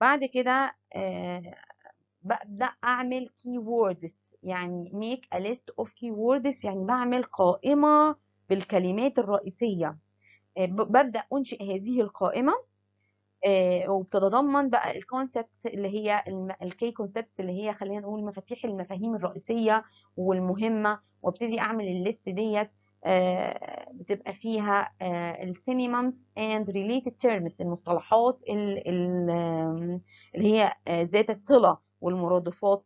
بعد كده آه، ببدأ أعمل keywords يعني make a list of keywords يعني بعمل قائمة بالكلمات الرئيسية آه، ببدأ أنشئ هذه القائمة آه، وبتتضمن بقى الكونسبتس اللي هي الكي كونسبتس اللي هي خلينا نقول مفاتيح المفاهيم الرئيسية والمهمة وابتدي أعمل الليست ديت آه، بتبقى فيها السينيمامز اند ريليتد تيرمز المصطلحات اللي هي آه، ذات الصله والمرادفات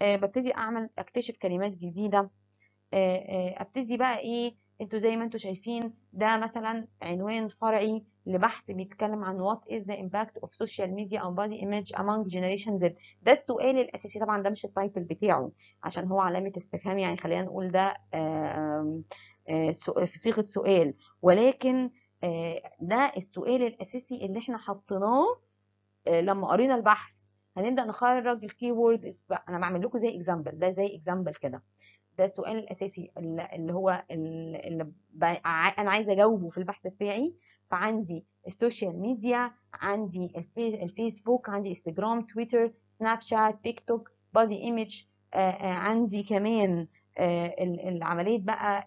آه، ببتدي اعمل اكتشف كلمات جديده ابتدي بقى ايه انتوا زي ما انتوا شايفين ده مثلا عنوان فرعي لبحث بيتكلم عن what is the impact of social media on body image among generation Z ده السؤال الأساسي طبعا ده مش التايتل بتاعه عشان هو علامة استفهام يعني خلينا نقول ده آه، آه، في صيغه سؤال ولكن آه، ده السؤال الاساسي اللي احنا حطيناه لما قرينا البحث هنبدا نخرج الكي وورد انا بعمل لكم زي اكزامبل ده زي اكزامبل كده ده السؤال الاساسي اللي هو اللي انا عايزه اجاوبه في البحث بتاعي فعندي السوشيال ميديا عندي الفيسبوك عندي انستجرام تويتر سناب شات تيك توك بادي ايمج عندي كمان آه، العملية بقى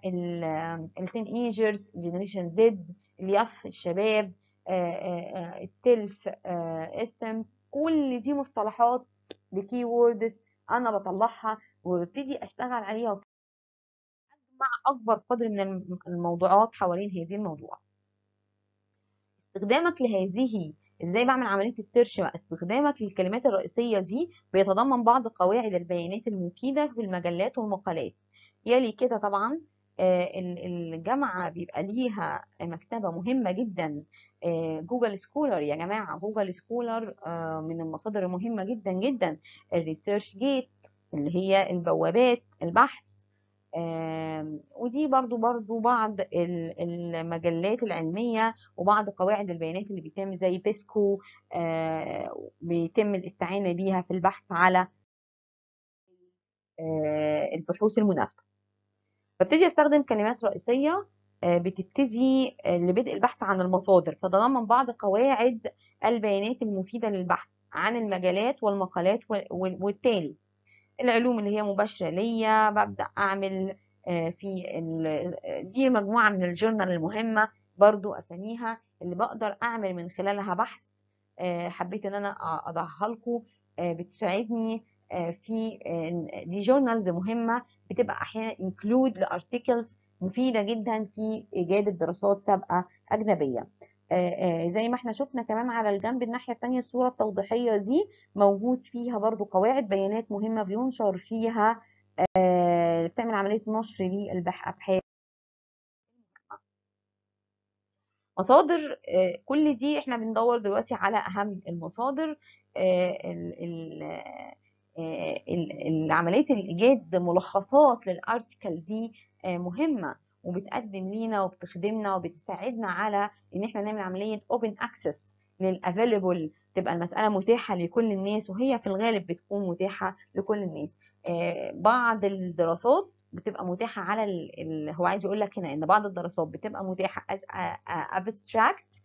التين ايجرز جنريشن زد الياف الشباب آه، آه، التلف استمز كل دي مصطلحات بكي ووردز انا بطلعها وببتدي اشتغل عليها اجمع اكبر قدر من الموضوعات حوالين هذه الموضوعات استخدامك لهذه ازاي بعمل عمليه السيرش مع استخدامك للكلمات الرئيسيه دي بيتضمن بعض قواعد البيانات المفيده في المجلات والمقالات يلي كده طبعا آه، الجامعه بيبقى ليها مكتبه مهمه جدا جوجل آه، سكولر يا جماعه جوجل سكولر آه، من المصادر المهمه جدا جدا الريسيرش جيت اللي هي البوابات البحث ودي برضو برضو بعض المجلات العلمية وبعض قواعد البيانات اللي بيتم زي بيسكو آه، بيتم الاستعانة بيها في البحث على آه، البحوث المناسبة ببتدي استخدم كلمات رئيسية آه، بتبتدي لبدء البحث عن المصادر تتضمن بعض قواعد البيانات المفيدة للبحث عن المجالات والمقالات والتالي العلوم اللي هي مباشرة ليا ببدأ أعمل آه، في آه، دي مجموعة من الجورنال المهمة برضو أساميها اللي بقدر أعمل من خلالها بحث آه، حبيت إن أنا أضعها لكم بتساعدني في دي جورنالز مهمة بتبقى أحيانا انكلود لأرتيكلز مفيدة جدا في إيجاد الدراسات سابقة أجنبية آه، آه، زي ما إحنا شُفنا كمان على الجنب الناحية الثانية الصورة التوضيحية دي موجود فيها برضو قواعد بيانات مهمة بيُنشر فيها آه، بتعمل عملية نشر للبح أبحاث مصادر كل دي إحنا بندوّر دلوقتي على أهم المصادر عملية إيجاد ملخصات للارتكل دي مهمة. وبتقدم لينا وبتخدمنا وبتساعدنا على ان احنا نعمل عمليه اوبن اكسس للافيلبل تبقى المساله متاحه لكل الناس وهي في الغالب بتكون متاحه لكل الناس آه، بعض الدراسات بتبقى متاحه على ال... هو عايز يقول لك هنا ان بعض الدراسات بتبقى متاحه از ابستراكت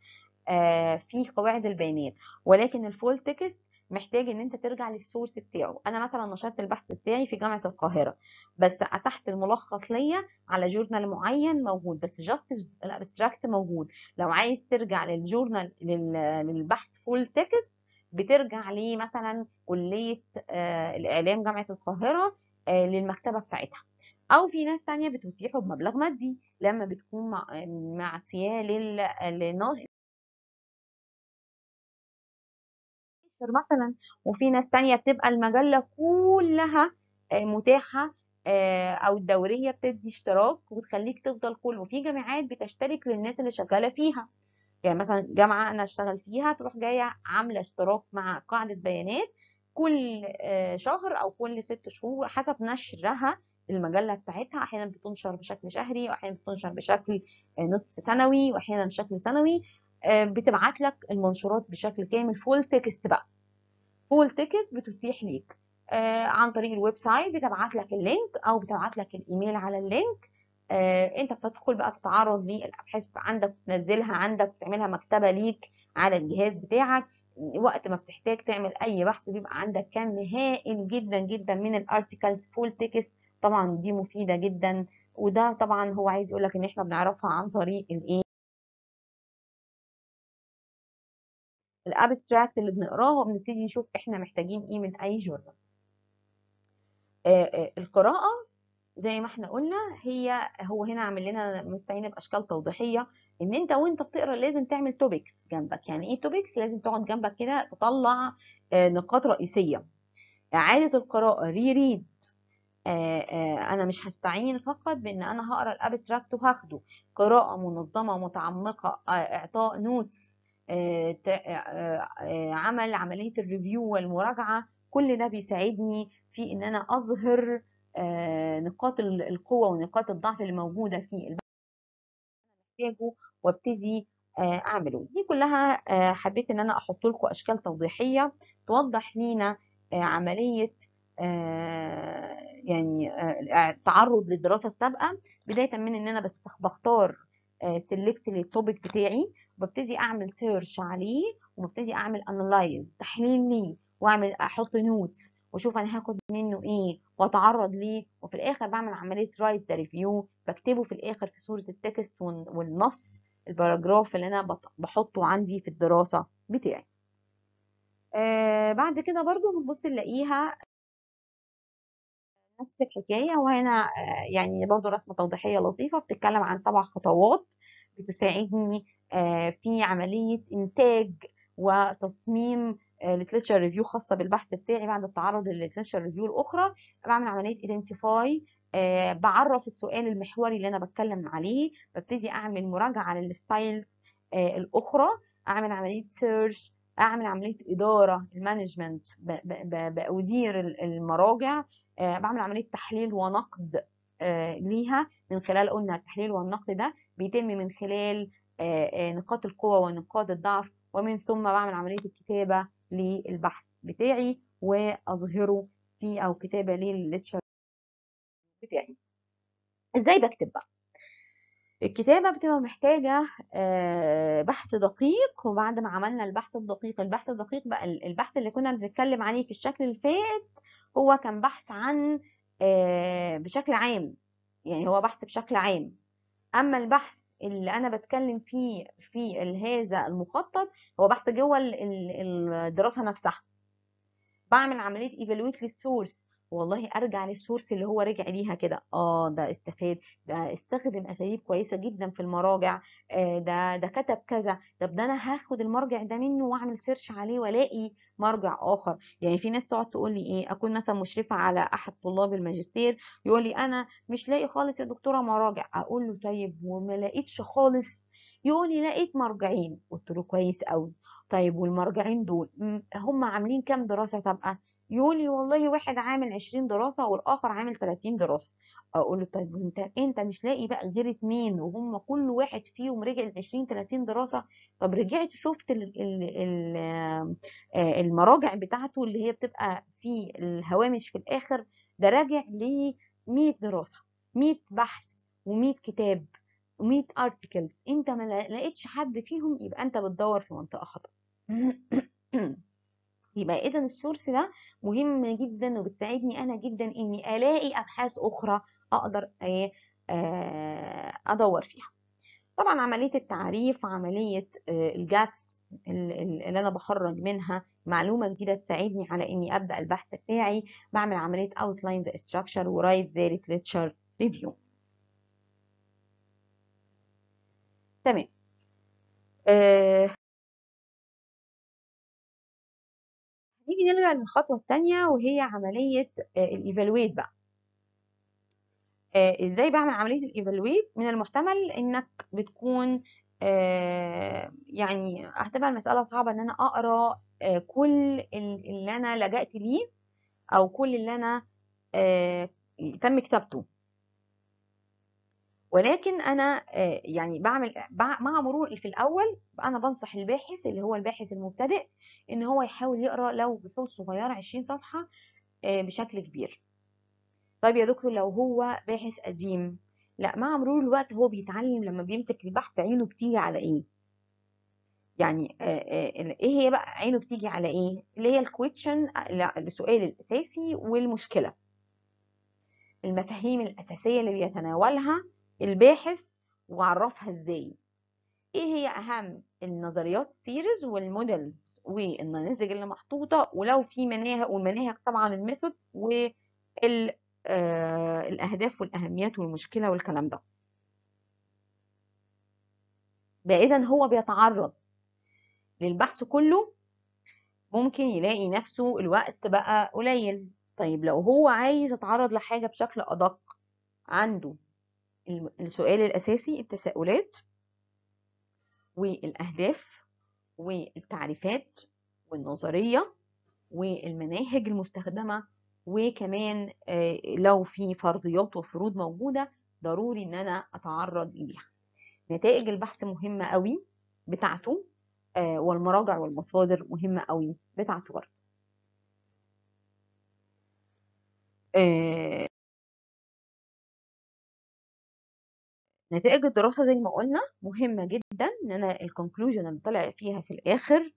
آه، في قواعد البيانات ولكن الفول تكست محتاج ان انت ترجع للسورس بتاعه انا مثلا نشرت البحث بتاعي في جامعه القاهره بس اتحت الملخص ليا على جورنال معين موجود بس جاست الابستراكت موجود لو عايز ترجع للجورنال للبحث فول تكست بترجع ليه مثلا كليه آه، الاعلام جامعه القاهره آه، للمكتبه بتاعتها او في ناس تانية بتتيحه بمبلغ مادي لما بتكون مع معتيه اكتر مثلا وفي ناس تانية بتبقى المجلة كلها آه، متاحة آه، او الدورية بتدي اشتراك وتخليك تفضل كله وفي جامعات بتشترك للناس اللي شغالة فيها يعني مثلا جامعة انا اشتغل فيها تروح جاية عاملة اشتراك مع قاعدة بيانات كل آه، شهر او كل ست شهور حسب نشرها المجله بتاعتها احيانا بتنشر بشكل شهري واحيانا بتنشر بشكل نصف سنوي واحيانا بشكل سنوي آه، بتبعت لك المنشورات بشكل كامل فول تكست بقى فول تكست بتتيح ليك آه، عن طريق الويب سايت بتبعت لك اللينك او بتبعت لك الايميل على اللينك آه، انت بتدخل بقى تتعرض للابحاث عندك تنزلها عندك تعملها مكتبه ليك على الجهاز بتاعك وقت ما بتحتاج تعمل اي بحث بيبقى عندك كم هائل جدا جدا من الارتكلز فول تكست طبعا دي مفيده جدا وده طبعا هو عايز يقول لك ان احنا بنعرفها عن طريق الايه الابستراكت اللي بنقراه وبنبتدي نشوف احنا محتاجين ايه من اي جورنال آه، آه، القراءه زي ما احنا قلنا هي هو هنا عامل لنا مستعين باشكال توضيحيه ان انت وانت بتقرا لازم تعمل توبكس جنبك يعني ايه توبكس لازم تقعد جنبك كده تطلع آه، نقاط رئيسيه اعاده القراءه ري ريد انا مش هستعين فقط بان انا هقرا الابستراكت وهاخده قراءه منظمه متعمقه اعطاء نوتس آه، آه، آه، عمل عمليه الريفيو والمراجعه كل ده بيساعدني في ان انا اظهر نقاط القوه ونقاط الضعف اللي موجوده في البحث محتاجه وابتدي اعمله دي كلها حبيت ان انا احط لكم اشكال توضيحيه توضح لينا عمليه يعني التعرض للدراسه السابقه بدايه من ان انا بس بختار سيلكت آه، للتوبيك بتاعي وببتدي اعمل سيرش عليه وببتدي اعمل انلايز تحليل ليه واعمل احط نوتس واشوف انا هاخد منه ايه واتعرض ليه وفي الاخر بعمل عمليه رايت ذا ريفيو بكتبه في الاخر في صوره التكست والنص الباراجراف اللي انا بحطه عندي في الدراسه بتاعي آه بعد كده برضو هنبص نلاقيها نفس الحكاية وهنا آه، يعني برضو رسمة توضيحية لطيفة بتتكلم عن سبع خطوات بتساعدني آه، في عملية إنتاج وتصميم لتلتشر آه، ريفيو خاصة بالبحث بتاعي بعد التعرض للتلتشر ريفيو الأخرى بعمل عملية ايدنتيفاي بعرف السؤال المحوري اللي أنا بتكلم عليه ببتدي أعمل مراجعة للستايلز الأخرى أعمل عملية سيرش اعمل عمليه اداره المانجمنت بادير المراجع آه، بعمل عمليه تحليل ونقد آه، ليها من خلال قلنا التحليل والنقد ده بيتم من خلال آه، نقاط القوة ونقاط الضعف ومن ثم بعمل عملية الكتابة للبحث بتاعي وأظهره في أو كتابة للليتشر بتاعي إزاي بكتب بقى الكتابة بتبقى محتاجة آه، بحث دقيق وبعد ما عملنا البحث الدقيق البحث الدقيق بقى البحث اللي كنا بنتكلم عليه في الشكل اللي فات هو كان بحث عن آه، بشكل عام يعني هو بحث بشكل عام أما البحث اللي أنا بتكلم فيه في هذا المخطط هو بحث جوه الدراسة نفسها بعمل عملية evaluate للسورس والله ارجع للسورس اللي هو رجع ليها كده اه ده استفاد ده استخدم اساليب كويسه جدا في المراجع آه ده ده كتب كذا طب ده انا هاخد المرجع ده منه واعمل سيرش عليه والاقي مرجع اخر يعني في ناس تقعد تقول لي ايه اكون مثلا مشرفه على احد طلاب الماجستير يقول لي انا مش لاقي خالص يا دكتوره مراجع اقول له طيب وما لقيتش خالص يقول لي لقيت مرجعين قلت له كويس قوي طيب والمرجعين دول هم عاملين كام دراسه سابقه يقول لي والله واحد عامل 20 دراسة والآخر عامل 30 دراسة أقول له طيب أنت أنت مش لاقي بقى غير اتنين وهم كل واحد فيهم رجع ل 20 30 دراسة طب رجعت شفت الـ الـ الـ آه، المراجع بتاعته اللي هي بتبقى في الهوامش في الآخر ده راجع ل 100 دراسة 100 بحث و100 كتاب و100 ارتكلز انت ما لقيتش حد فيهم يبقى انت بتدور في منطقه خطا [CLEARS THROAT] يبقى اذا السورس ده مهم جدا وبتساعدني انا جدا اني الاقي ابحاث اخرى اقدر إيه، آه، ادور فيها طبعا عمليه التعريف عمليه آه، الجاتس اللي انا بخرج منها معلومه جديده تساعدني على اني ابدا البحث بتاعي بعمل عمليه اوتلاين ذا استراكشر ورايت ذا ليتريتشر ريفيو تمام آه، نيجي نرجع للخطوة الثانية وهي عملية آه، الإيفالويت بقى آه، إزاي بعمل عملية الإيفالويت من المحتمل إنك بتكون آه، يعني هتبقى المسألة صعبة إن أنا أقرأ كل اللي أنا لجأت ليه أو كل اللي أنا تم كتابته ولكن انا يعني بعمل مع مرور في الاول انا بنصح الباحث اللي هو الباحث المبتدئ ان هو يحاول يقرا لو بحوث صغيره 20 صفحه آه، بشكل كبير طيب يا دكتور لو هو باحث قديم لا مع مرور الوقت هو بيتعلم لما بيمسك البحث عينه بتيجي على ايه يعني آه، آه، ايه هي بقى عينه بتيجي على ايه اللي هي الكويتشن السؤال الاساسي والمشكله المفاهيم الاساسيه اللي بيتناولها الباحث وعرفها ازاي ايه هي اهم النظريات سيريز والمودلز والنماذج اللي محطوطه ولو في مناهج والمناهج طبعا الميثودز والاهداف آه، والاهميات والمشكله والكلام ده اذا هو بيتعرض للبحث كله ممكن يلاقي نفسه الوقت بقى قليل طيب لو هو عايز يتعرض لحاجه بشكل ادق عنده السؤال الاساسي التساؤلات والأهداف والتعريفات والنظرية والمناهج المستخدمة وكمان آه، لو في فرضيات وفروض موجودة ضروري إن أنا أتعرض ليها نتائج البحث مهمة قوي بتاعته آه، والمراجع والمصادر مهمة قوي بتاعته برضه آه، نتائج الدراسة زي ما قلنا مهمة جدا جدا ان انا الكونكلوجن اللي طلع فيها في الاخر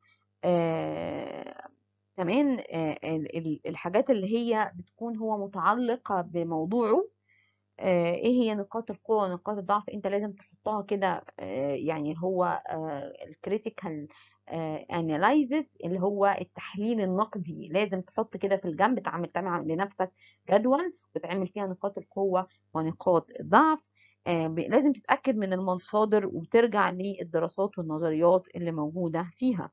كمان آه، آه، الحاجات اللي هي بتكون هو متعلقة بموضوعه آه، ايه هي نقاط القوة ونقاط الضعف انت لازم تحطها كده يعني هو الكريتيكال اناليزز اللي هو التحليل النقدي لازم تحط كده في الجنب تعمل تعمل لنفسك جدول وتعمل فيها نقاط القوة ونقاط الضعف آه، لازم تتأكد من المصادر وترجع للدراسات والنظريات اللي موجودة فيها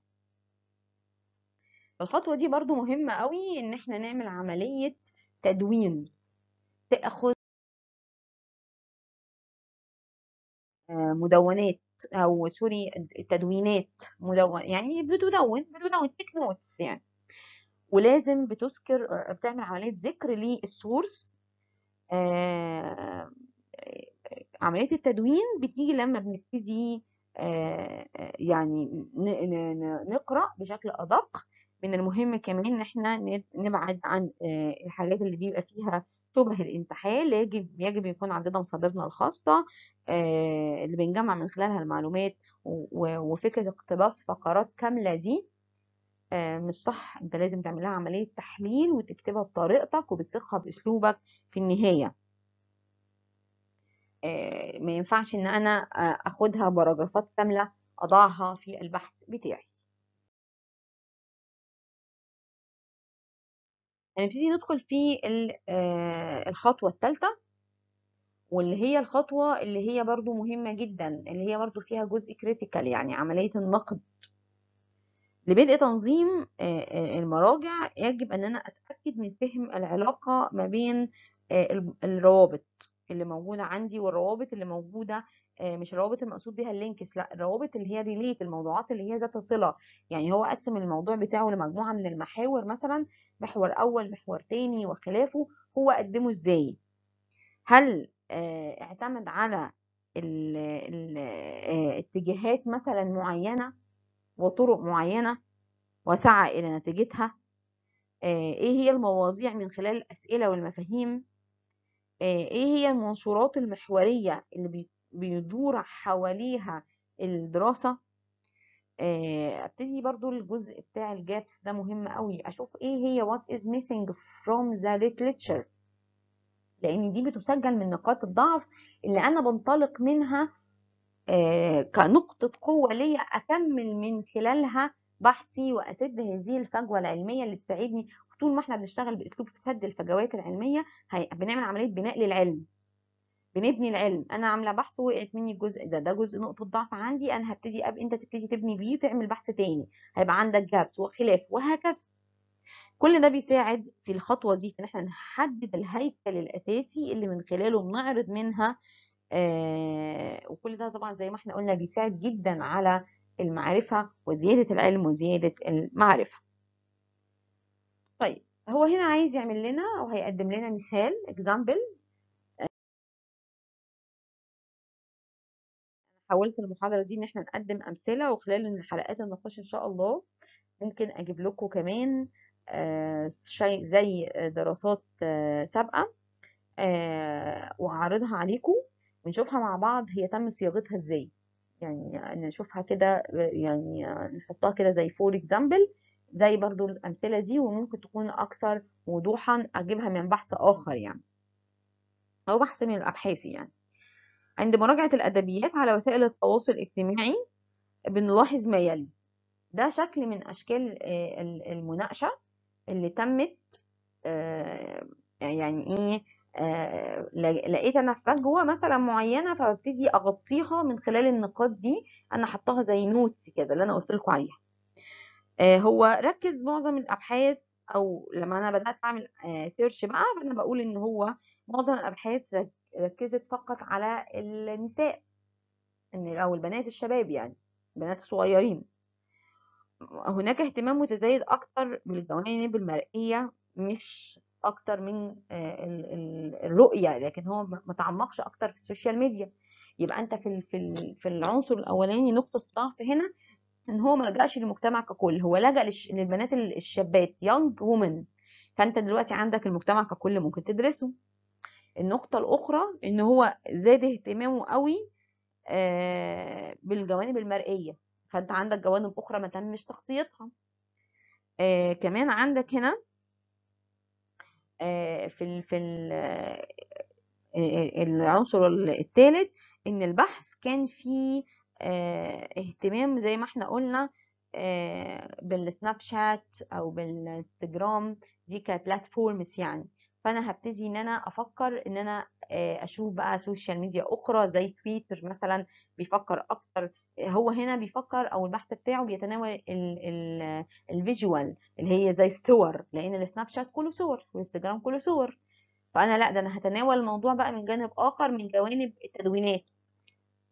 الخطوة دي برضو مهمة قوي ان احنا نعمل عملية تدوين تأخذ آه، مدونات او سوري تدوينات مدون يعني بتدون بتدون تيك نوتس يعني ولازم بتذكر آه، بتعمل عمليه ذكر للسورس عملية التدوين بتيجي لما بنبتدي آه، آه، يعني نقرأ بشكل أدق من المهم كمان إن إحنا نبعد عن آه، الحاجات اللي بيبقى فيها شبه الانتحال يجب يجب يكون عندنا مصادرنا الخاصة اللي بنجمع من خلالها المعلومات وفكرة اقتباس فقرات كاملة دي مش صح انت لازم تعملها عملية تحليل وتكتبها بطريقتك وبتصيغها بأسلوبك في النهاية آه، ما ينفعش ان انا آه، اخدها باراجرافات كامله اضعها في البحث بتاعي هنبتدي ندخل في آه، الخطوه الثالثه واللي هي الخطوة اللي هي برضو مهمة جدا اللي هي برضو فيها جزء كريتيكال يعني عملية النقد لبدء تنظيم المراجع يجب أن أنا أتأكد من فهم العلاقة ما بين الروابط اللي موجوده عندي والروابط اللي موجوده آه، مش الروابط المقصود بيها اللينكس لا الروابط اللي هي ريليت الموضوعات اللي هي ذات صله يعني هو قسم الموضوع بتاعه لمجموعه من المحاور مثلا محور اول محور تاني وخلافه هو قدمه ازاي هل آه، اعتمد على آه، اتجاهات مثلا معينه وطرق معينه وسعى الى نتيجتها ايه هي المواضيع من خلال الاسئله والمفاهيم آه، ايه هي المنشورات المحورية اللي بيدور حواليها الدراسة آه، ابتدي برضو الجزء بتاع الجابس ده مهم قوي اشوف ايه هي what is missing from the literature لان دي بتسجل من نقاط الضعف اللي انا بنطلق منها آه، كنقطة قوة ليا أكمل من خلالها بحثي وأسد هذه الفجوة العلمية اللي تساعدني طول ما احنا بنشتغل باسلوب في سد الفجوات العلميه هي... بنعمل عمليه بناء للعلم بنبني العلم انا عامله بحث وقعت مني الجزء ده ده جزء نقطه ضعف عندي انا هبتدي أب... انت تبتدي تبني بيه وتعمل بحث تاني هيبقى عندك جابس وخلاف وهكذا كل ده بيساعد في الخطوه دي ان احنا نحدد الهيكل الاساسي اللي من خلاله بنعرض منها آه وكل ده طبعا زي ما احنا قلنا بيساعد جدا على المعرفه وزياده العلم وزياده المعرفه طيب هو هنا عايز يعمل لنا او هيقدم لنا مثال اكزامبل حاولت المحاضرة دي إن إحنا نقدم أمثلة وخلال حلقات النقاش إن شاء الله ممكن أجيب لكم كمان آه، شيء زي دراسات آه، سابقة آه، وهعرضها عليكم ونشوفها مع بعض هي تم صياغتها إزاي يعني نشوفها كده يعني نحطها كده زي فور إكزامبل زي برضو الأمثلة دي وممكن تكون أكثر وضوحا أجيبها من بحث آخر يعني أو بحث من الأبحاث يعني عند مراجعة الأدبيات على وسائل التواصل الاجتماعي بنلاحظ ما يلي ده شكل من أشكال آه، المناقشة اللي تمت آه، يعني إيه آه، لقيت أنا في فجوة مثلا معينة فببتدي أغطيها من خلال النقاط دي أنا حطها زي نوتس كده اللي أنا قلت لكم عليها آه، هو ركز معظم الأبحاث أو لما أنا بدأت أعمل سيرش آه، بقى فأنا بقول إن هو معظم الأبحاث ركزت فقط على النساء إن أو البنات الشباب يعني البنات الصغيرين هناك اهتمام متزايد أكتر بالجوانب المرئية مش أكتر من آه، الرؤية لكن هو متعمقش أكتر في السوشيال ميديا يبقى أنت في في العنصر الأولاني نقطة ضعف هنا ان هو ما لجاش للمجتمع ككل هو لجا للبنات الشابات يونج وومن فانت دلوقتي عندك المجتمع ككل ممكن تدرسه النقطه الاخرى ان هو زاد اهتمامه قوي آه، بالجوانب المرئيه فانت عندك جوانب اخرى ما تمش تغطيتها آه، كمان عندك هنا آه، في في العنصر الثالث ان البحث كان فيه آه، اهتمام زي ما احنا قلنا آه، بالسناب شات او بالانستجرام دي كبلاتفورمز يعني فانا هبتدي ان انا افكر ان انا آه، اشوف بقى سوشيال ميديا اخرى زي تويتر مثلا بيفكر اكتر هو هنا بيفكر او البحث بتاعه بيتناول الفيجوال اللي هي زي الصور لان السناب شات كله صور والانستجرام كله صور فانا لا ده انا هتناول الموضوع بقى من جانب اخر من جوانب التدوينات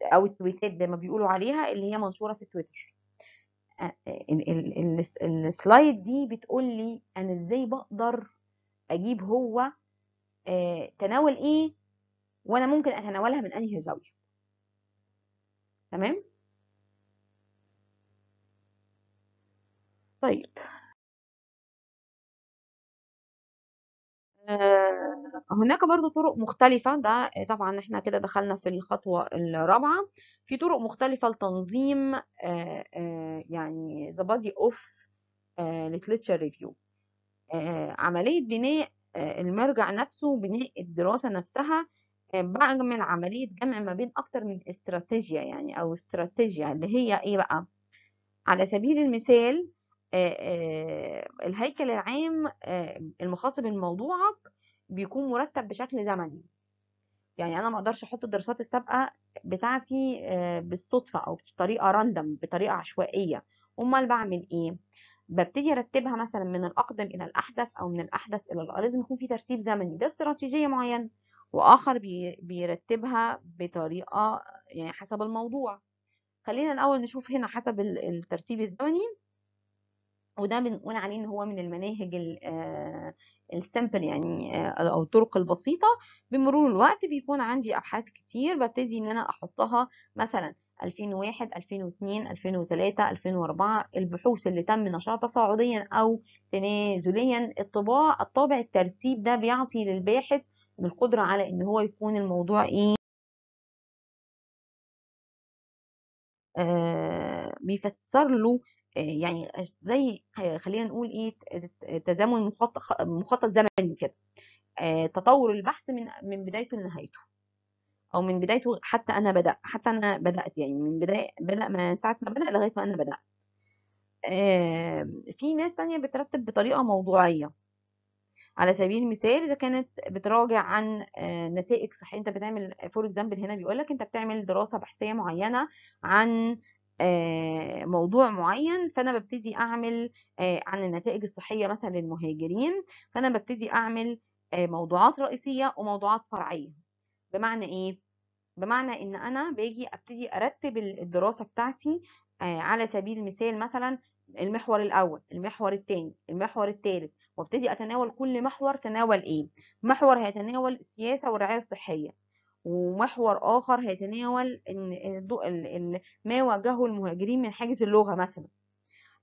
او التويتات زي ما بيقولوا عليها اللي هي منشوره في تويتر السلايد دي بتقول لي انا ازاي بقدر اجيب هو تناول ايه وانا ممكن اتناولها من انهي زاويه تمام طيب آه، هناك برضو طرق مختلفة ده طبعا احنا كده دخلنا في الخطوة الرابعة في طرق مختلفة لتنظيم آه، آه، يعني the body of literature review عملية بناء المرجع نفسه بناء الدراسة نفسها بعمل عملية جمع ما بين أكتر من استراتيجية يعني أو استراتيجية اللي هي إيه بقى على سبيل المثال الهيكل العام المخاص بموضوعك بيكون مرتب بشكل زمني يعني انا ما اقدرش احط الدراسات السابقه بتاعتي بالصدفه او بطريقه راندم بطريقه عشوائيه امال بعمل ايه ببتدي ارتبها مثلا من الاقدم الى الاحدث او من الاحدث الى لازم يكون في ترتيب زمني ده استراتيجيه معينه واخر بيرتبها بطريقه يعني حسب الموضوع خلينا الاول نشوف هنا حسب الترتيب الزمني وده بنقول عليه ان هو من المناهج آه، السمبل يعني آه، او الطرق البسيطه بمرور الوقت بيكون عندي ابحاث كتير ببتدي ان انا احطها مثلا 2001 2002 2003 2004 البحوث اللي تم نشرها تصاعديا او تنازليا الطباع الطابع الترتيب ده بيعطي للباحث القدره على ان هو يكون الموضوع ايه آه، بيفسر له يعني زي خلينا نقول ايه تزامن مخطط مخطط زمني كده آه، تطور البحث من من بدايته لنهايته او من بدايته حتى انا بدا حتى انا بدات يعني من بدايه بدا من ساعه ما بدا لغايه ما انا بدات آه، في ناس تانية بترتب بطريقه موضوعيه على سبيل المثال اذا كانت بتراجع عن آه، نتائج صحيه انت بتعمل فور اكزامبل هنا بيقول لك انت بتعمل دراسه بحثيه معينه عن آه، موضوع معين فانا ببتدي اعمل آه، عن النتائج الصحيه مثلا للمهاجرين فانا ببتدي اعمل آه، موضوعات رئيسيه وموضوعات فرعيه بمعنى ايه بمعنى ان انا باجي ابتدي ارتب الدراسه بتاعتي على سبيل المثال مثلا المحور الاول المحور الثاني المحور الثالث وابتدي اتناول كل محور تناول ايه محور هيتناول السياسه والرعايه الصحيه ومحور آخر هيتناول إن ما واجهه المهاجرين من حاجز اللغة مثلا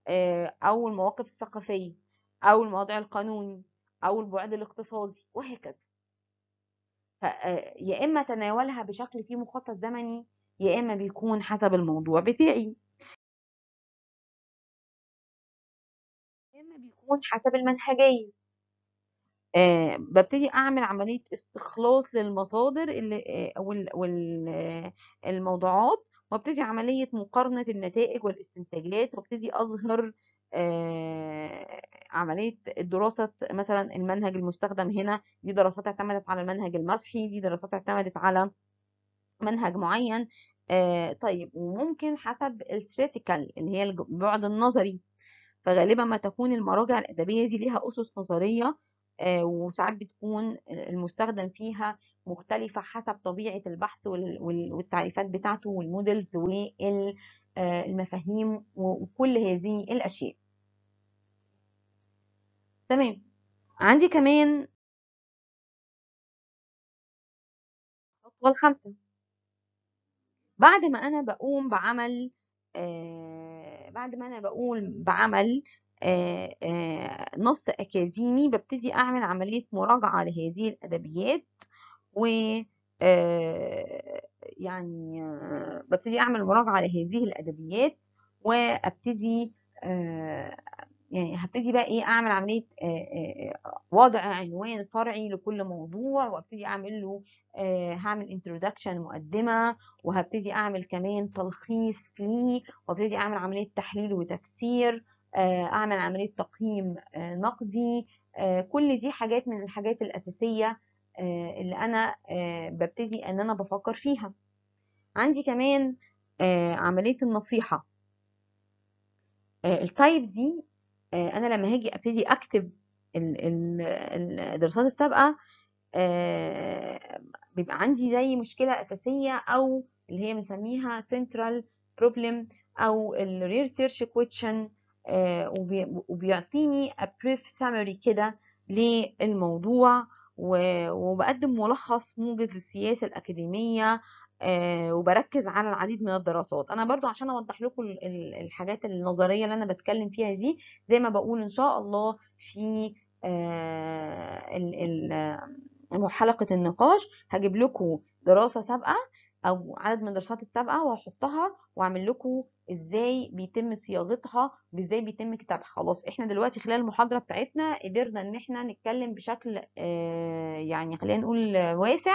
آه، أو المواقف الثقافية أو المواضيع القانوني أو البعد الاقتصادي وهكذا آه، يا إما تناولها بشكل فيه مخطط زمني يا إما بيكون حسب الموضوع بتاعي يا إما بيكون حسب المنهجية آه، ببتدي اعمل عمليه استخلاص للمصادر اللي آه والموضوعات آه، وابتدي عمليه مقارنه النتائج والاستنتاجات وابتدي اظهر آه، عمليه دراسه مثلا المنهج المستخدم هنا دي دراسات اعتمدت على المنهج المسحي دي دراسات اعتمدت على منهج معين طيب وممكن حسب الثيوريتيكال اللي هي البعد النظري فغالبا ما تكون المراجع الادبيه دي لها اسس نظريه آه، وساعات بتكون المستخدم فيها مختلفة حسب طبيعة البحث والتعريفات بتاعته والمودلز والمفاهيم آه، وكل هذه الأشياء تمام عندي كمان الخطوة الخامسة بعد ما أنا بقوم بعمل آه بعد ما أنا بقوم بعمل آه، آه، نص أكاديمي ببتدي أعمل عملية مراجعة لهذه الأدبيات و آه، يعني ببتدي أعمل مراجعة لهذه الأدبيات وأبتدي يعني هبتدي بقى ايه اعمل عمليه وضع عنوان فرعي لكل موضوع وابتدي اعمل له هعمل انتروداكشن مقدمه وهبتدي اعمل كمان تلخيص ليه وابتدي اعمل عمليه تحليل وتفسير آه، اعمل عمليه تقييم آه، نقدي آه، كل دي حاجات من الحاجات الاساسيه اللي انا ببتدي ان انا بفكر فيها عندي كمان عمليه النصيحه التايب دي انا لما هاجي ابتدي اكتب الدراسات السابقه بيبقى عندي زي مشكله اساسيه او اللي هي بنسميها سنترال بروبلم او الريسيرش كويشن آه، وبيعطيني بريف سامري كده للموضوع وبقدم ملخص موجز للسياسة الأكاديمية آه، وبركز على العديد من الدراسات انا برضو عشان اوضح لكم الحاجات النظرية اللي انا بتكلم فيها دي زي ما بقول ان شاء الله في آه، حلقة النقاش هجيب لكم دراسة سابقة او عدد من الدراسات السابقه وهحطها واعمل لكم ازاي بيتم صياغتها وازاي بيتم كتابها خلاص احنا دلوقتي خلال المحاضره بتاعتنا قدرنا ان احنا نتكلم بشكل آه، يعني خلينا نقول واسع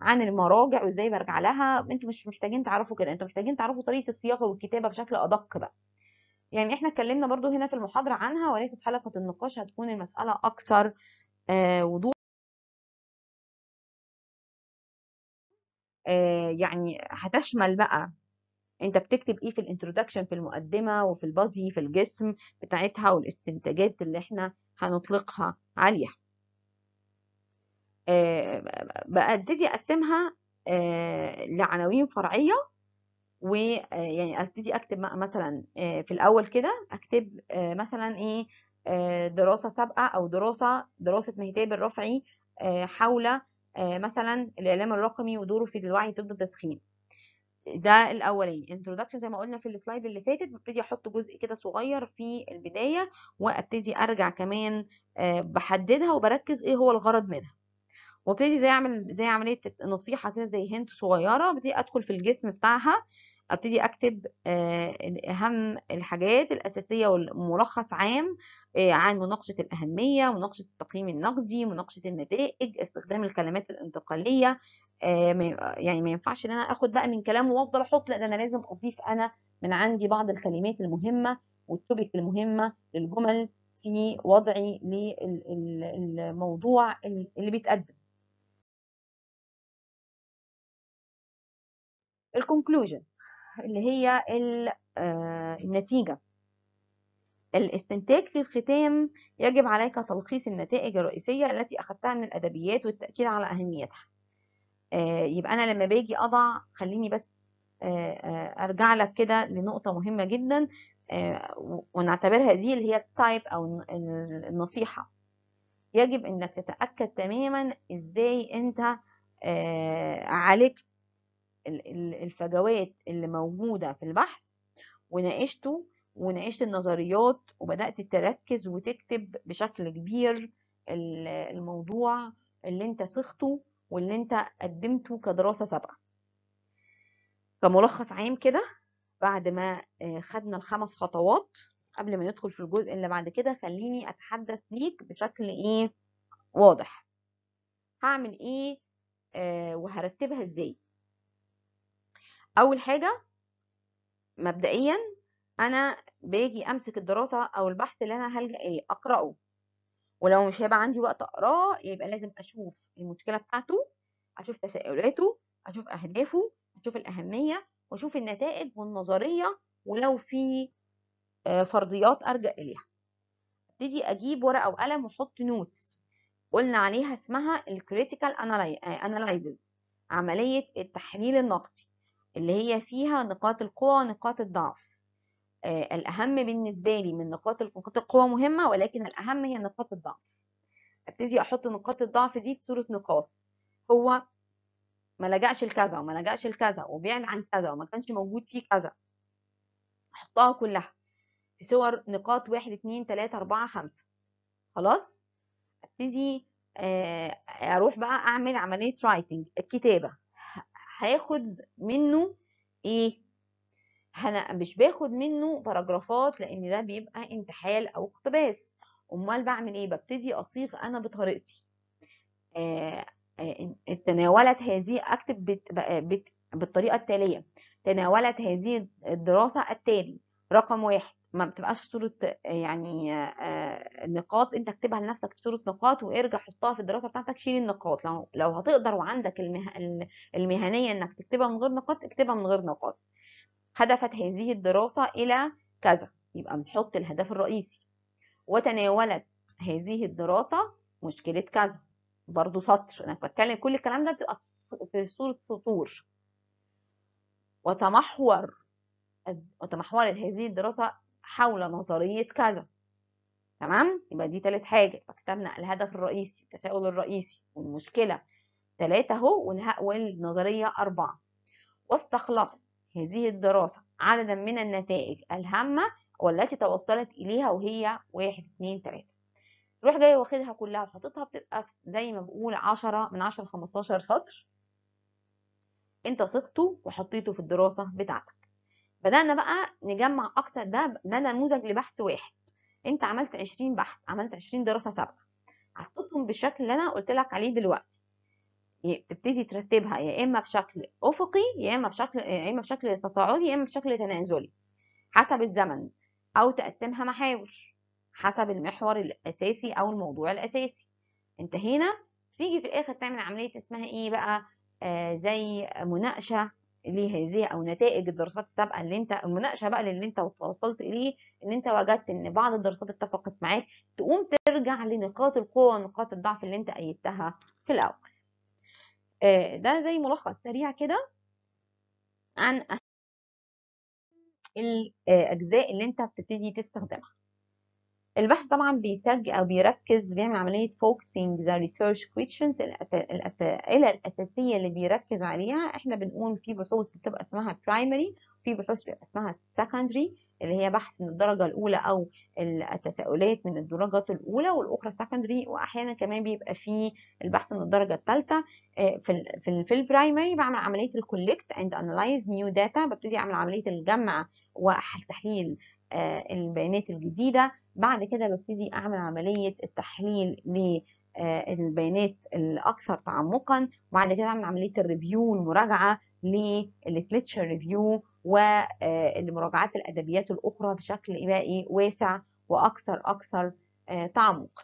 عن المراجع وازاي برجع لها انتوا مش محتاجين تعرفوا كده انتوا محتاجين تعرفوا طريقه الصياغه والكتابه بشكل ادق بقى يعني احنا اتكلمنا برضو هنا في المحاضره عنها ولكن في حلقه النقاش هتكون المساله اكثر آه، وضوح آه، يعني هتشمل بقى انت بتكتب ايه في الانترودكشن في المقدمه وفي البادي في الجسم بتاعتها والاستنتاجات اللي احنا هنطلقها عليها آه، ببتدي اقسمها آه، لعناوين فرعيه ويعني ابتدي اكتب مثلا في الاول كده اكتب مثلا ايه دراسه سابقه او دراسه دراسه مهتاب الرفعي حول آه، مثلا الاعلام الرقمي ودوره في الوعي ضد التدخين ده الاولاني انترودكشن زي ما قلنا في السلايد اللي فاتت ببتدي احط جزء كده صغير في البدايه وابتدي ارجع كمان آه، بحددها وبركز ايه هو الغرض منها وابتدي زي اعمل زي عمليه نصيحه كده زي هنت صغيره ابتدي ادخل في الجسم بتاعها ابتدي اكتب آه، اهم الحاجات الاساسيه والملخص عام آه، عن مناقشه الاهميه مناقشه التقييم النقدي مناقشه النتائج استخدام الكلمات الانتقاليه آه، يعني ما ينفعش ان انا اخد بقى من كلامه وافضل احط لا ده انا لازم اضيف انا من عندي بعض الكلمات المهمه والتوبيك المهمه للجمل في وضعي للموضوع اللي بيتقدم الكونكلوجن اللي هي آه، النتيجة الاستنتاج في الختام يجب عليك تلخيص النتائج الرئيسية التي أخذتها من الأدبيات والتأكيد على أهميتها آه، يبقى أنا لما باجي أضع خليني بس آه، أرجع لك كده لنقطة مهمة جدا ونعتبرها دي اللي هي التايب أو النصيحة يجب إنك تتأكد تماما إزاي أنت عالجت الفجوات اللي موجودة في البحث وناقشته وناقشت النظريات وبدأت تركز وتكتب بشكل كبير الموضوع اللي انت صيغته واللي انت قدمته كدراسة سابقة كملخص عام كده بعد ما آه، خدنا الخمس خطوات قبل ما ندخل في الجزء اللي بعد كده خليني اتحدث ليك بشكل ايه واضح هعمل ايه آه، وهرتبها ازاي اول حاجه مبدئيا انا باجي امسك الدراسه او البحث اللي انا هلجا اليه اقراه ولو مش هيبقى عندي وقت اقراه يبقى لازم اشوف المشكله بتاعته اشوف تساؤلاته اشوف اهدافه اشوف الاهميه واشوف النتائج والنظريه ولو في آه، فرضيات ارجع اليها ابتدي اجيب ورقه وقلم واحط نوتس قلنا عليها اسمها الكريتيكال اناليزز آه، عمليه التحليل النقدي اللي هي فيها نقاط القوة ونقاط الضعف آه الأهم بالنسبة لي من نقاط القوة مهمة ولكن الأهم هي نقاط الضعف ابتدي أحط نقاط الضعف دي بصورة نقاط هو ما لجأش لكذا وما لجأش لكذا وبعد عن كذا وما كانش موجود فيه كذا أحطها كلها في صور نقاط واحد اتنين تلاتة أربعة خمسة خلاص ابتدي آه اروح بقى اعمل عمليه رايتنج الكتابه هاخد منه ايه انا مش باخد منه باراجرافات لان ده بيبقى انتحال او اقتباس امال بعمل ايه ببتدي اصيغ انا بطريقتي آه, آه، تناولت هذه اكتب بت آه، بت بالطريقه التاليه تناولت هذه الدراسه التالي رقم واحد ما بتبقاش في صورة يعني نقاط انت اكتبها لنفسك في صورة نقاط وارجع حطها في الدراسة بتاعتك شيل النقاط لو لو هتقدر وعندك المه... المهنية انك تكتبها من غير نقاط اكتبها من غير نقاط هدفت هذه الدراسة إلى كذا يبقى بنحط الهدف الرئيسي وتناولت هذه الدراسة مشكلة كذا برضو سطر انا بتكلم كل الكلام ده بتبقى في صورة سطور وتمحور وتمحورت هذه الدراسة حول نظرية كذا تمام يبقى دي تالت حاجة فكتبنا الهدف الرئيسي التساؤل الرئيسي والمشكلة تلاتة اهو والنظرية أربعة واستخلصت هذه الدراسة عددا من النتائج الهامة والتي توصلت إليها وهي واحد اتنين تلاتة روح جاي واخدها كلها وحاططها بتبقى زي ما بقول عشرة من عشرة لخمستاشر سطر انت صغته وحطيته في الدراسة بتاعتك بدأنا بقى نجمع أكتر ده ده نموذج لبحث واحد أنت عملت 20 بحث عملت 20 دراسة سابقة حطيتهم بالشكل اللي أنا قلت لك عليه دلوقتي تبتدي ترتبها يا إما بشكل أفقي يا إما بشكل يا إما بشكل تصاعدي يا إما بشكل تنازلي حسب الزمن أو تقسمها محاور حسب المحور الأساسي أو الموضوع الأساسي انتهينا تيجي في الآخر تعمل عملية اسمها إيه بقى آه زي مناقشة لهذه او نتائج الدراسات السابقه اللي انت المناقشه بقى اللي انت وصلت اليه ان انت وجدت ان بعض الدراسات اتفقت معاك تقوم ترجع لنقاط القوه ونقاط الضعف اللي انت ايدتها في الاول آه، ده زي ملخص سريع كده عن الاجزاء اللي انت بتبتدي تستخدمها البحث طبعا بيسج او بيركز بيعمل عمليه فوكسينج ذا ريسيرش كويشنز الاسئله الاساسيه اللي بيركز عليها احنا بنقول في بحوث بتبقى اسمها برايمري في بحوث بتبقى اسمها سكندري اللي هي بحث من الدرجه الاولى او التساؤلات من الدرجات الاولى والاخرى سكندري واحيانا كمان بيبقى في البحث من الدرجه الثالثه آه، في الـ في البرايمري بعمل عمليه الكوليكت اند انلايز نيو داتا ببتدي اعمل عمليه الجمع وتحليل آه، البيانات الجديده بعد كده ببتدي أعمل عملية التحليل للبيانات آه، الأكثر تعمقا وبعد كده أعمل عملية الريفيو المراجعة للليتريتشر ريفيو والمراجعات آه، الأدبيات الأخرى بشكل بقى واسع وأكثر أكثر آه، تعمق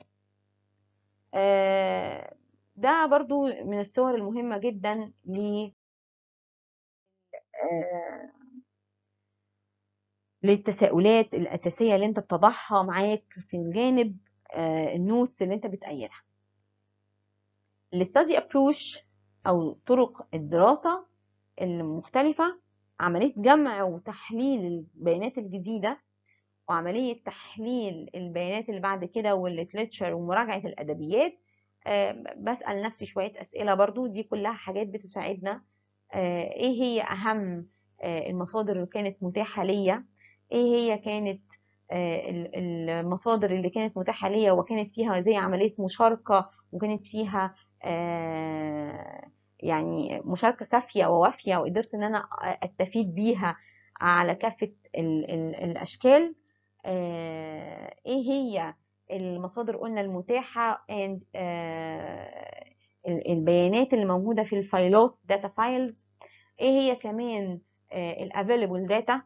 ده برضو من الصور المهمة جدا ل للتساؤلات الأساسية اللي أنت بتضعها معاك في جانب آه، النوتس اللي أنت بتأيدها الاستادي ابروش أو طرق الدراسة المختلفة عملية جمع وتحليل البيانات الجديدة وعملية تحليل البيانات اللي بعد كده والليتشر ومراجعة الأدبيات آه، بسأل نفسي شوية أسئلة برضو دي كلها حاجات بتساعدنا آه، إيه هي أهم المصادر اللي كانت متاحة ليا ايه هي كانت آه، المصادر اللي كانت متاحه ليا وكانت فيها زي عمليه مشاركه وكانت فيها آه، يعني مشاركه كافيه ووافيه وقدرت ان انا استفيد بيها على كافه الاشكال آه، ايه هي المصادر قلنا المتاحه and البيانات اللي موجوده في الفايلات داتا فايلز ايه هي كمان الافيلبل داتا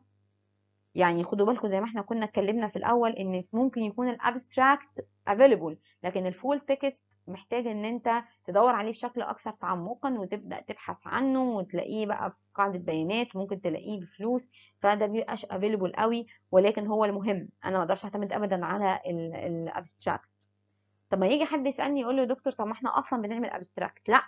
يعني خدوا بالكم زي ما احنا كنا اتكلمنا في الاول ان ممكن يكون الابستراكت افيلبل لكن الفول تكست محتاج ان انت تدور عليه بشكل اكثر تعمقا وتبدا تبحث عنه وتلاقيه بقى في قاعده بيانات ممكن تلاقيه بفلوس فده بيبقاش افيلبل قوي ولكن هو المهم انا ما اقدرش اعتمد ابدا على الابستراكت طب ما يجي حد يسالني يقول له يا دكتور طب ما احنا اصلا بنعمل ابستراكت لا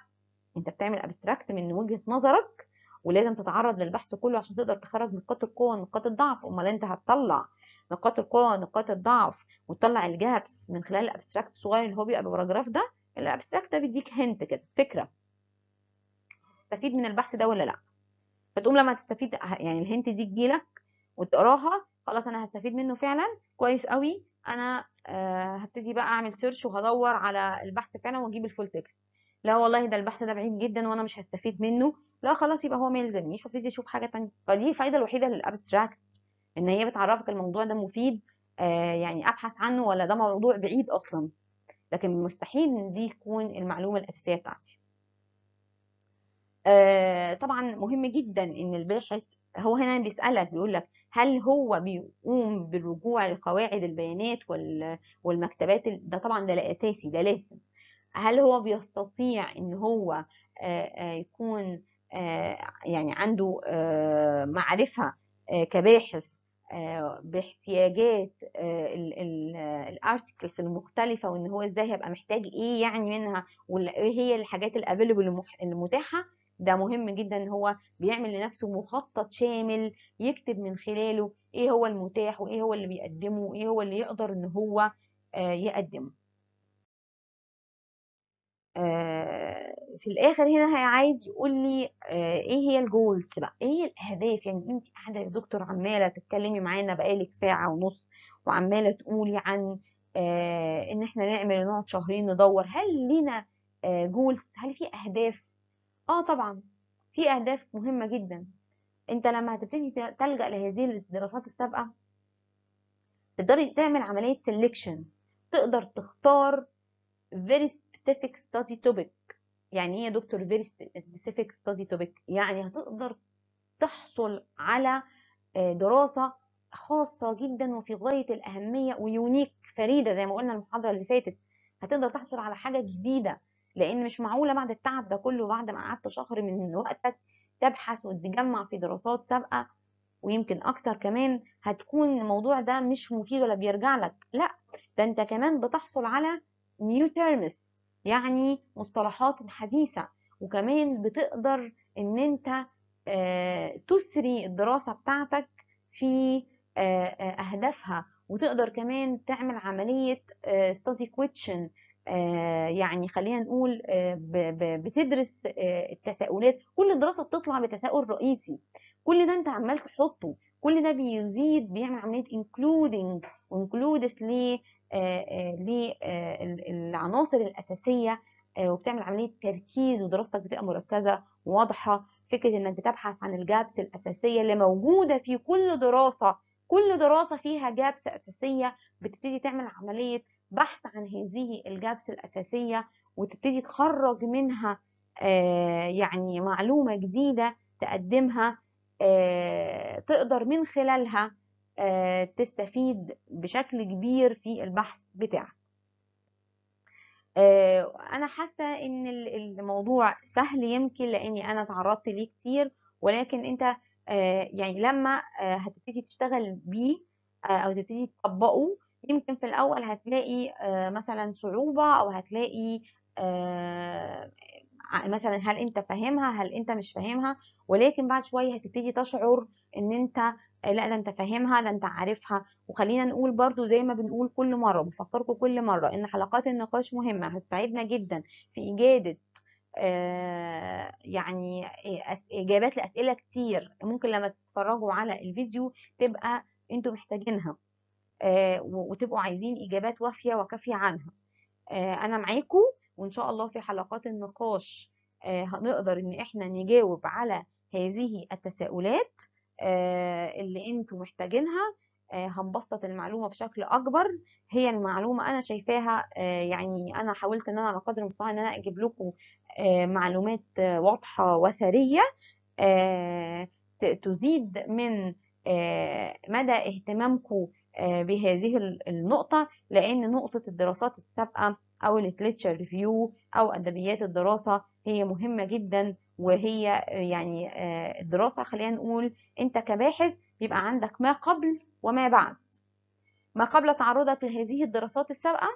انت بتعمل ابستراكت من وجهه نظرك ولازم تتعرض للبحث كله عشان تقدر تخرج نقاط القوه ونقاط الضعف امال انت هتطلع نقاط القوه ونقاط الضعف وتطلع الجابس من خلال الابستراكت الصغير اللي هو بيبقى بالبراجراف ده الابستراكت ده بيديك هنت كده فكره تستفيد من البحث ده ولا لا فتقوم لما تستفيد يعني الهنت دي تجيلك وتقراها خلاص انا هستفيد منه فعلا كويس قوي انا آه، هبتدي بقى اعمل سيرش وهدور على البحث فعلا واجيب الفول تكست لا والله ده البحث ده بعيد جدا وانا مش هستفيد منه لا خلاص يبقى هو ما يلزمنيش وابتدي اشوف حاجه ثانيه فدي الفايده الوحيده للابستراكت ان هي بتعرفك الموضوع ده مفيد آه يعني ابحث عنه ولا ده موضوع بعيد اصلا لكن مستحيل دي تكون المعلومه الاساسيه بتاعتي آه طبعا مهم جدا ان الباحث هو هنا بيسالك بيقول لك هل هو بيقوم بالرجوع لقواعد البيانات والمكتبات ده طبعا ده لا اساسي ده لازم هل هو بيستطيع ان هو يكون يعني عنده معرفة كباحث باحتياجات الارتكلز المختلفة وان هو ازاي هيبقى محتاج ايه يعني منها وايه هي الحاجات الافيلبل المتاحة ده مهم جدا ان هو بيعمل لنفسه مخطط شامل يكتب من خلاله ايه هو المتاح وايه هو اللي بيقدمه وايه هو اللي يقدر ان هو يقدمه آه، في الاخر هنا هي عايز يقول لي آه، ايه هي الجولز بقى ايه هي الاهداف يعني انت قاعده يا دكتور عماله تتكلمي معانا بقالك ساعه ونص وعماله تقولي عن آه، ان احنا نعمل نقعد شهرين ندور هل لينا جولز هل في اهداف اه طبعا في اهداف مهمه جدا انت لما هتبتدي تلجا لهذه الدراسات السابقه تقدري تعمل عمليه سلكشن تقدر تختار فيري سبيسيفيك ستادي توبيك يعني ايه يا دكتور فيري سبيسيفيك ستادي توبيك يعني هتقدر تحصل على آه، دراسة خاصة جدا وفي غاية الأهمية ويونيك فريدة زي ما قلنا المحاضرة اللي فاتت هتقدر تحصل على حاجة جديدة لأن مش معقولة بعد التعب ده كله بعد ما قعدت شهر من وقتك تبحث وتجمع في دراسات سابقة ويمكن أكتر كمان هتكون الموضوع ده مش مفيد ولا بيرجع لك لا ده أنت كمان بتحصل على نيو تيرمز يعني مصطلحات حديثة وكمان بتقدر إن أنت آه، تسري الدراسة بتاعتك في آه، آه، أهدافها وتقدر كمان تعمل عملية study question يعني خلينا نقول بتدرس التساؤلات كل دراسة بتطلع بتساؤل رئيسي كل ده انت عمال تحطه كل ده بيزيد بيعمل عملية including includes آه، آه، للعناصر آه، الاساسيه وبتعمل عمليه تركيز ودراستك بتبقى مركزه وواضحه فكره انك بتبحث عن الجابس الاساسيه اللي موجوده في كل دراسه كل دراسه فيها جابس اساسيه بتبتدي تعمل عمليه بحث عن هذه الجابس الاساسيه وتبتدي تخرج منها يعني معلومه جديده تقدمها تقدر من خلالها آه، تستفيد بشكل كبير في البحث بتاعك آه، انا حاسه ان الموضوع سهل يمكن لاني انا اتعرضت ليه كتير ولكن انت آه، يعني لما هتبتدي تشتغل بيه او تبتدي تطبقه يمكن في الاول هتلاقي مثلا صعوبه او هتلاقي مثلا هل انت فاهمها هل انت مش فاهمها ولكن بعد شويه هتبتدي تشعر ان انت آه، لا ده انت فاهمها ده انت عارفها وخلينا نقول برضو زي ما بنقول كل مرة بفكركم كل مرة ان حلقات النقاش مهمة هتساعدنا جدا في إجادة آه، يعني آه، إجابات لأسئلة كتير ممكن لما تتفرجوا على الفيديو تبقى انتوا محتاجينها وتبقوا عايزين إجابات وافية وكافية عنها أنا معاكم وإن شاء الله في حلقات النقاش هنقدر إن إحنا نجاوب على هذه التساؤلات آه، اللي انتم محتاجينها آه، هنبسط المعلومه بشكل اكبر هي المعلومه انا شايفاها آه، يعني انا حاولت ان انا على قدر المستطاع ان انا اجيب لكم معلومات واضحه وثريه تزيد من مدى اهتمامكم بهذه النقطة لأن نقطة الدراسات السابقة أو الليتشر ريفيو أو أدبيات الدراسة هي مهمة جدا وهي يعني آه، الدراسة خلينا نقول أنت كباحث بيبقى عندك ما قبل وما بعد ما قبل تعرضك لهذه الدراسات السابقة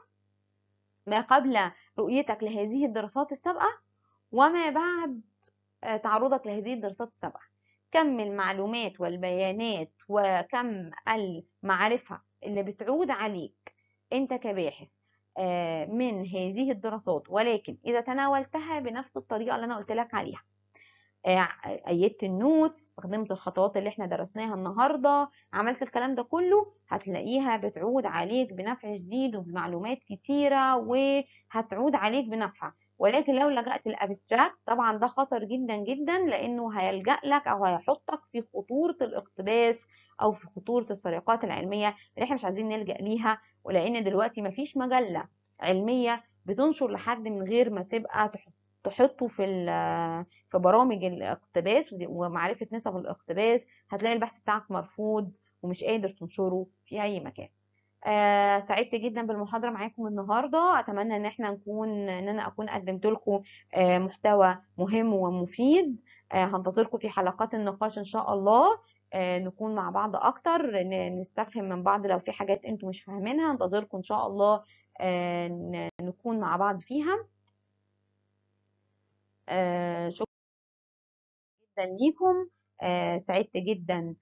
ما قبل رؤيتك لهذه الدراسات السابقة وما بعد آه، تعرضك لهذه الدراسات السابقة كم المعلومات والبيانات وكم المعرفة اللي بتعود عليك أنت كباحث آه، من هذه الدراسات ولكن إذا تناولتها بنفس الطريقة اللي أنا قلت لك عليها آه، أيدت النوتس استخدمت الخطوات اللي احنا درسناها النهاردة عملت الكلام ده كله هتلاقيها بتعود عليك بنفع شديد وبمعلومات كتيرة وهتعود عليك بنفع ولكن لو لجأت الابستراكت طبعا ده خطر جدا جدا لانه هيلجأ لك او هيحطك في خطورة الاقتباس او في خطورة السرقات العلمية اللي احنا مش عايزين نلجأ ليها ولان دلوقتي مفيش مجلة علمية بتنشر لحد من غير ما تبقى تحطه في في برامج الاقتباس ومعرفة نسب الاقتباس هتلاقي البحث بتاعك مرفوض ومش قادر تنشره في اي مكان آه، سعدت جدا بالمحاضره معاكم النهارده اتمنى ان احنا نكون ان انا اكون قدمت لكم آه، محتوى مهم ومفيد آه، هنتظركم في حلقات النقاش ان شاء الله نكون مع بعض اكتر نستفهم من بعض لو في حاجات انتم مش فاهمينها انتظركم ان شاء الله نكون مع بعض فيها شكرا جدا ليكم سعدت جدا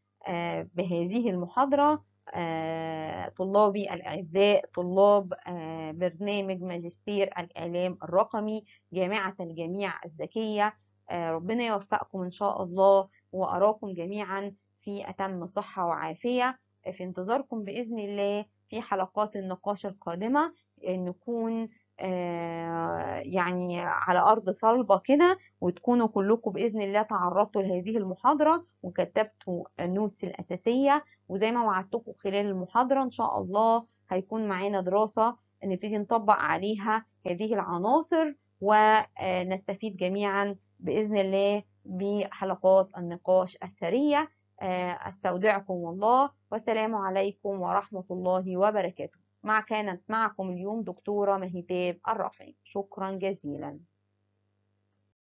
بهذه المحاضره آه، طلابي الأعزاء طلاب آه، برنامج ماجستير الإعلام الرقمي جامعة الجميع الذكية آه، ربنا يوفقكم إن شاء الله وأراكم جميعا في أتم صحة وعافية في انتظاركم بإذن الله في حلقات النقاش القادمة نكون آه، يعني على أرض صلبة كده وتكونوا كلكم بإذن الله تعرضتوا لهذه المحاضرة وكتبتوا النوتس الأساسية وزي ما وعدتكم خلال المحاضرة إن شاء الله هيكون معانا دراسة نبتدي نطبق عليها هذه العناصر ونستفيد جميعا بإذن الله بحلقات النقاش الثرية آه، استودعكم الله والسلام عليكم ورحمة الله وبركاته مع كانت معكم اليوم دكتورة مهتاب الرافعي شكرا جزيلا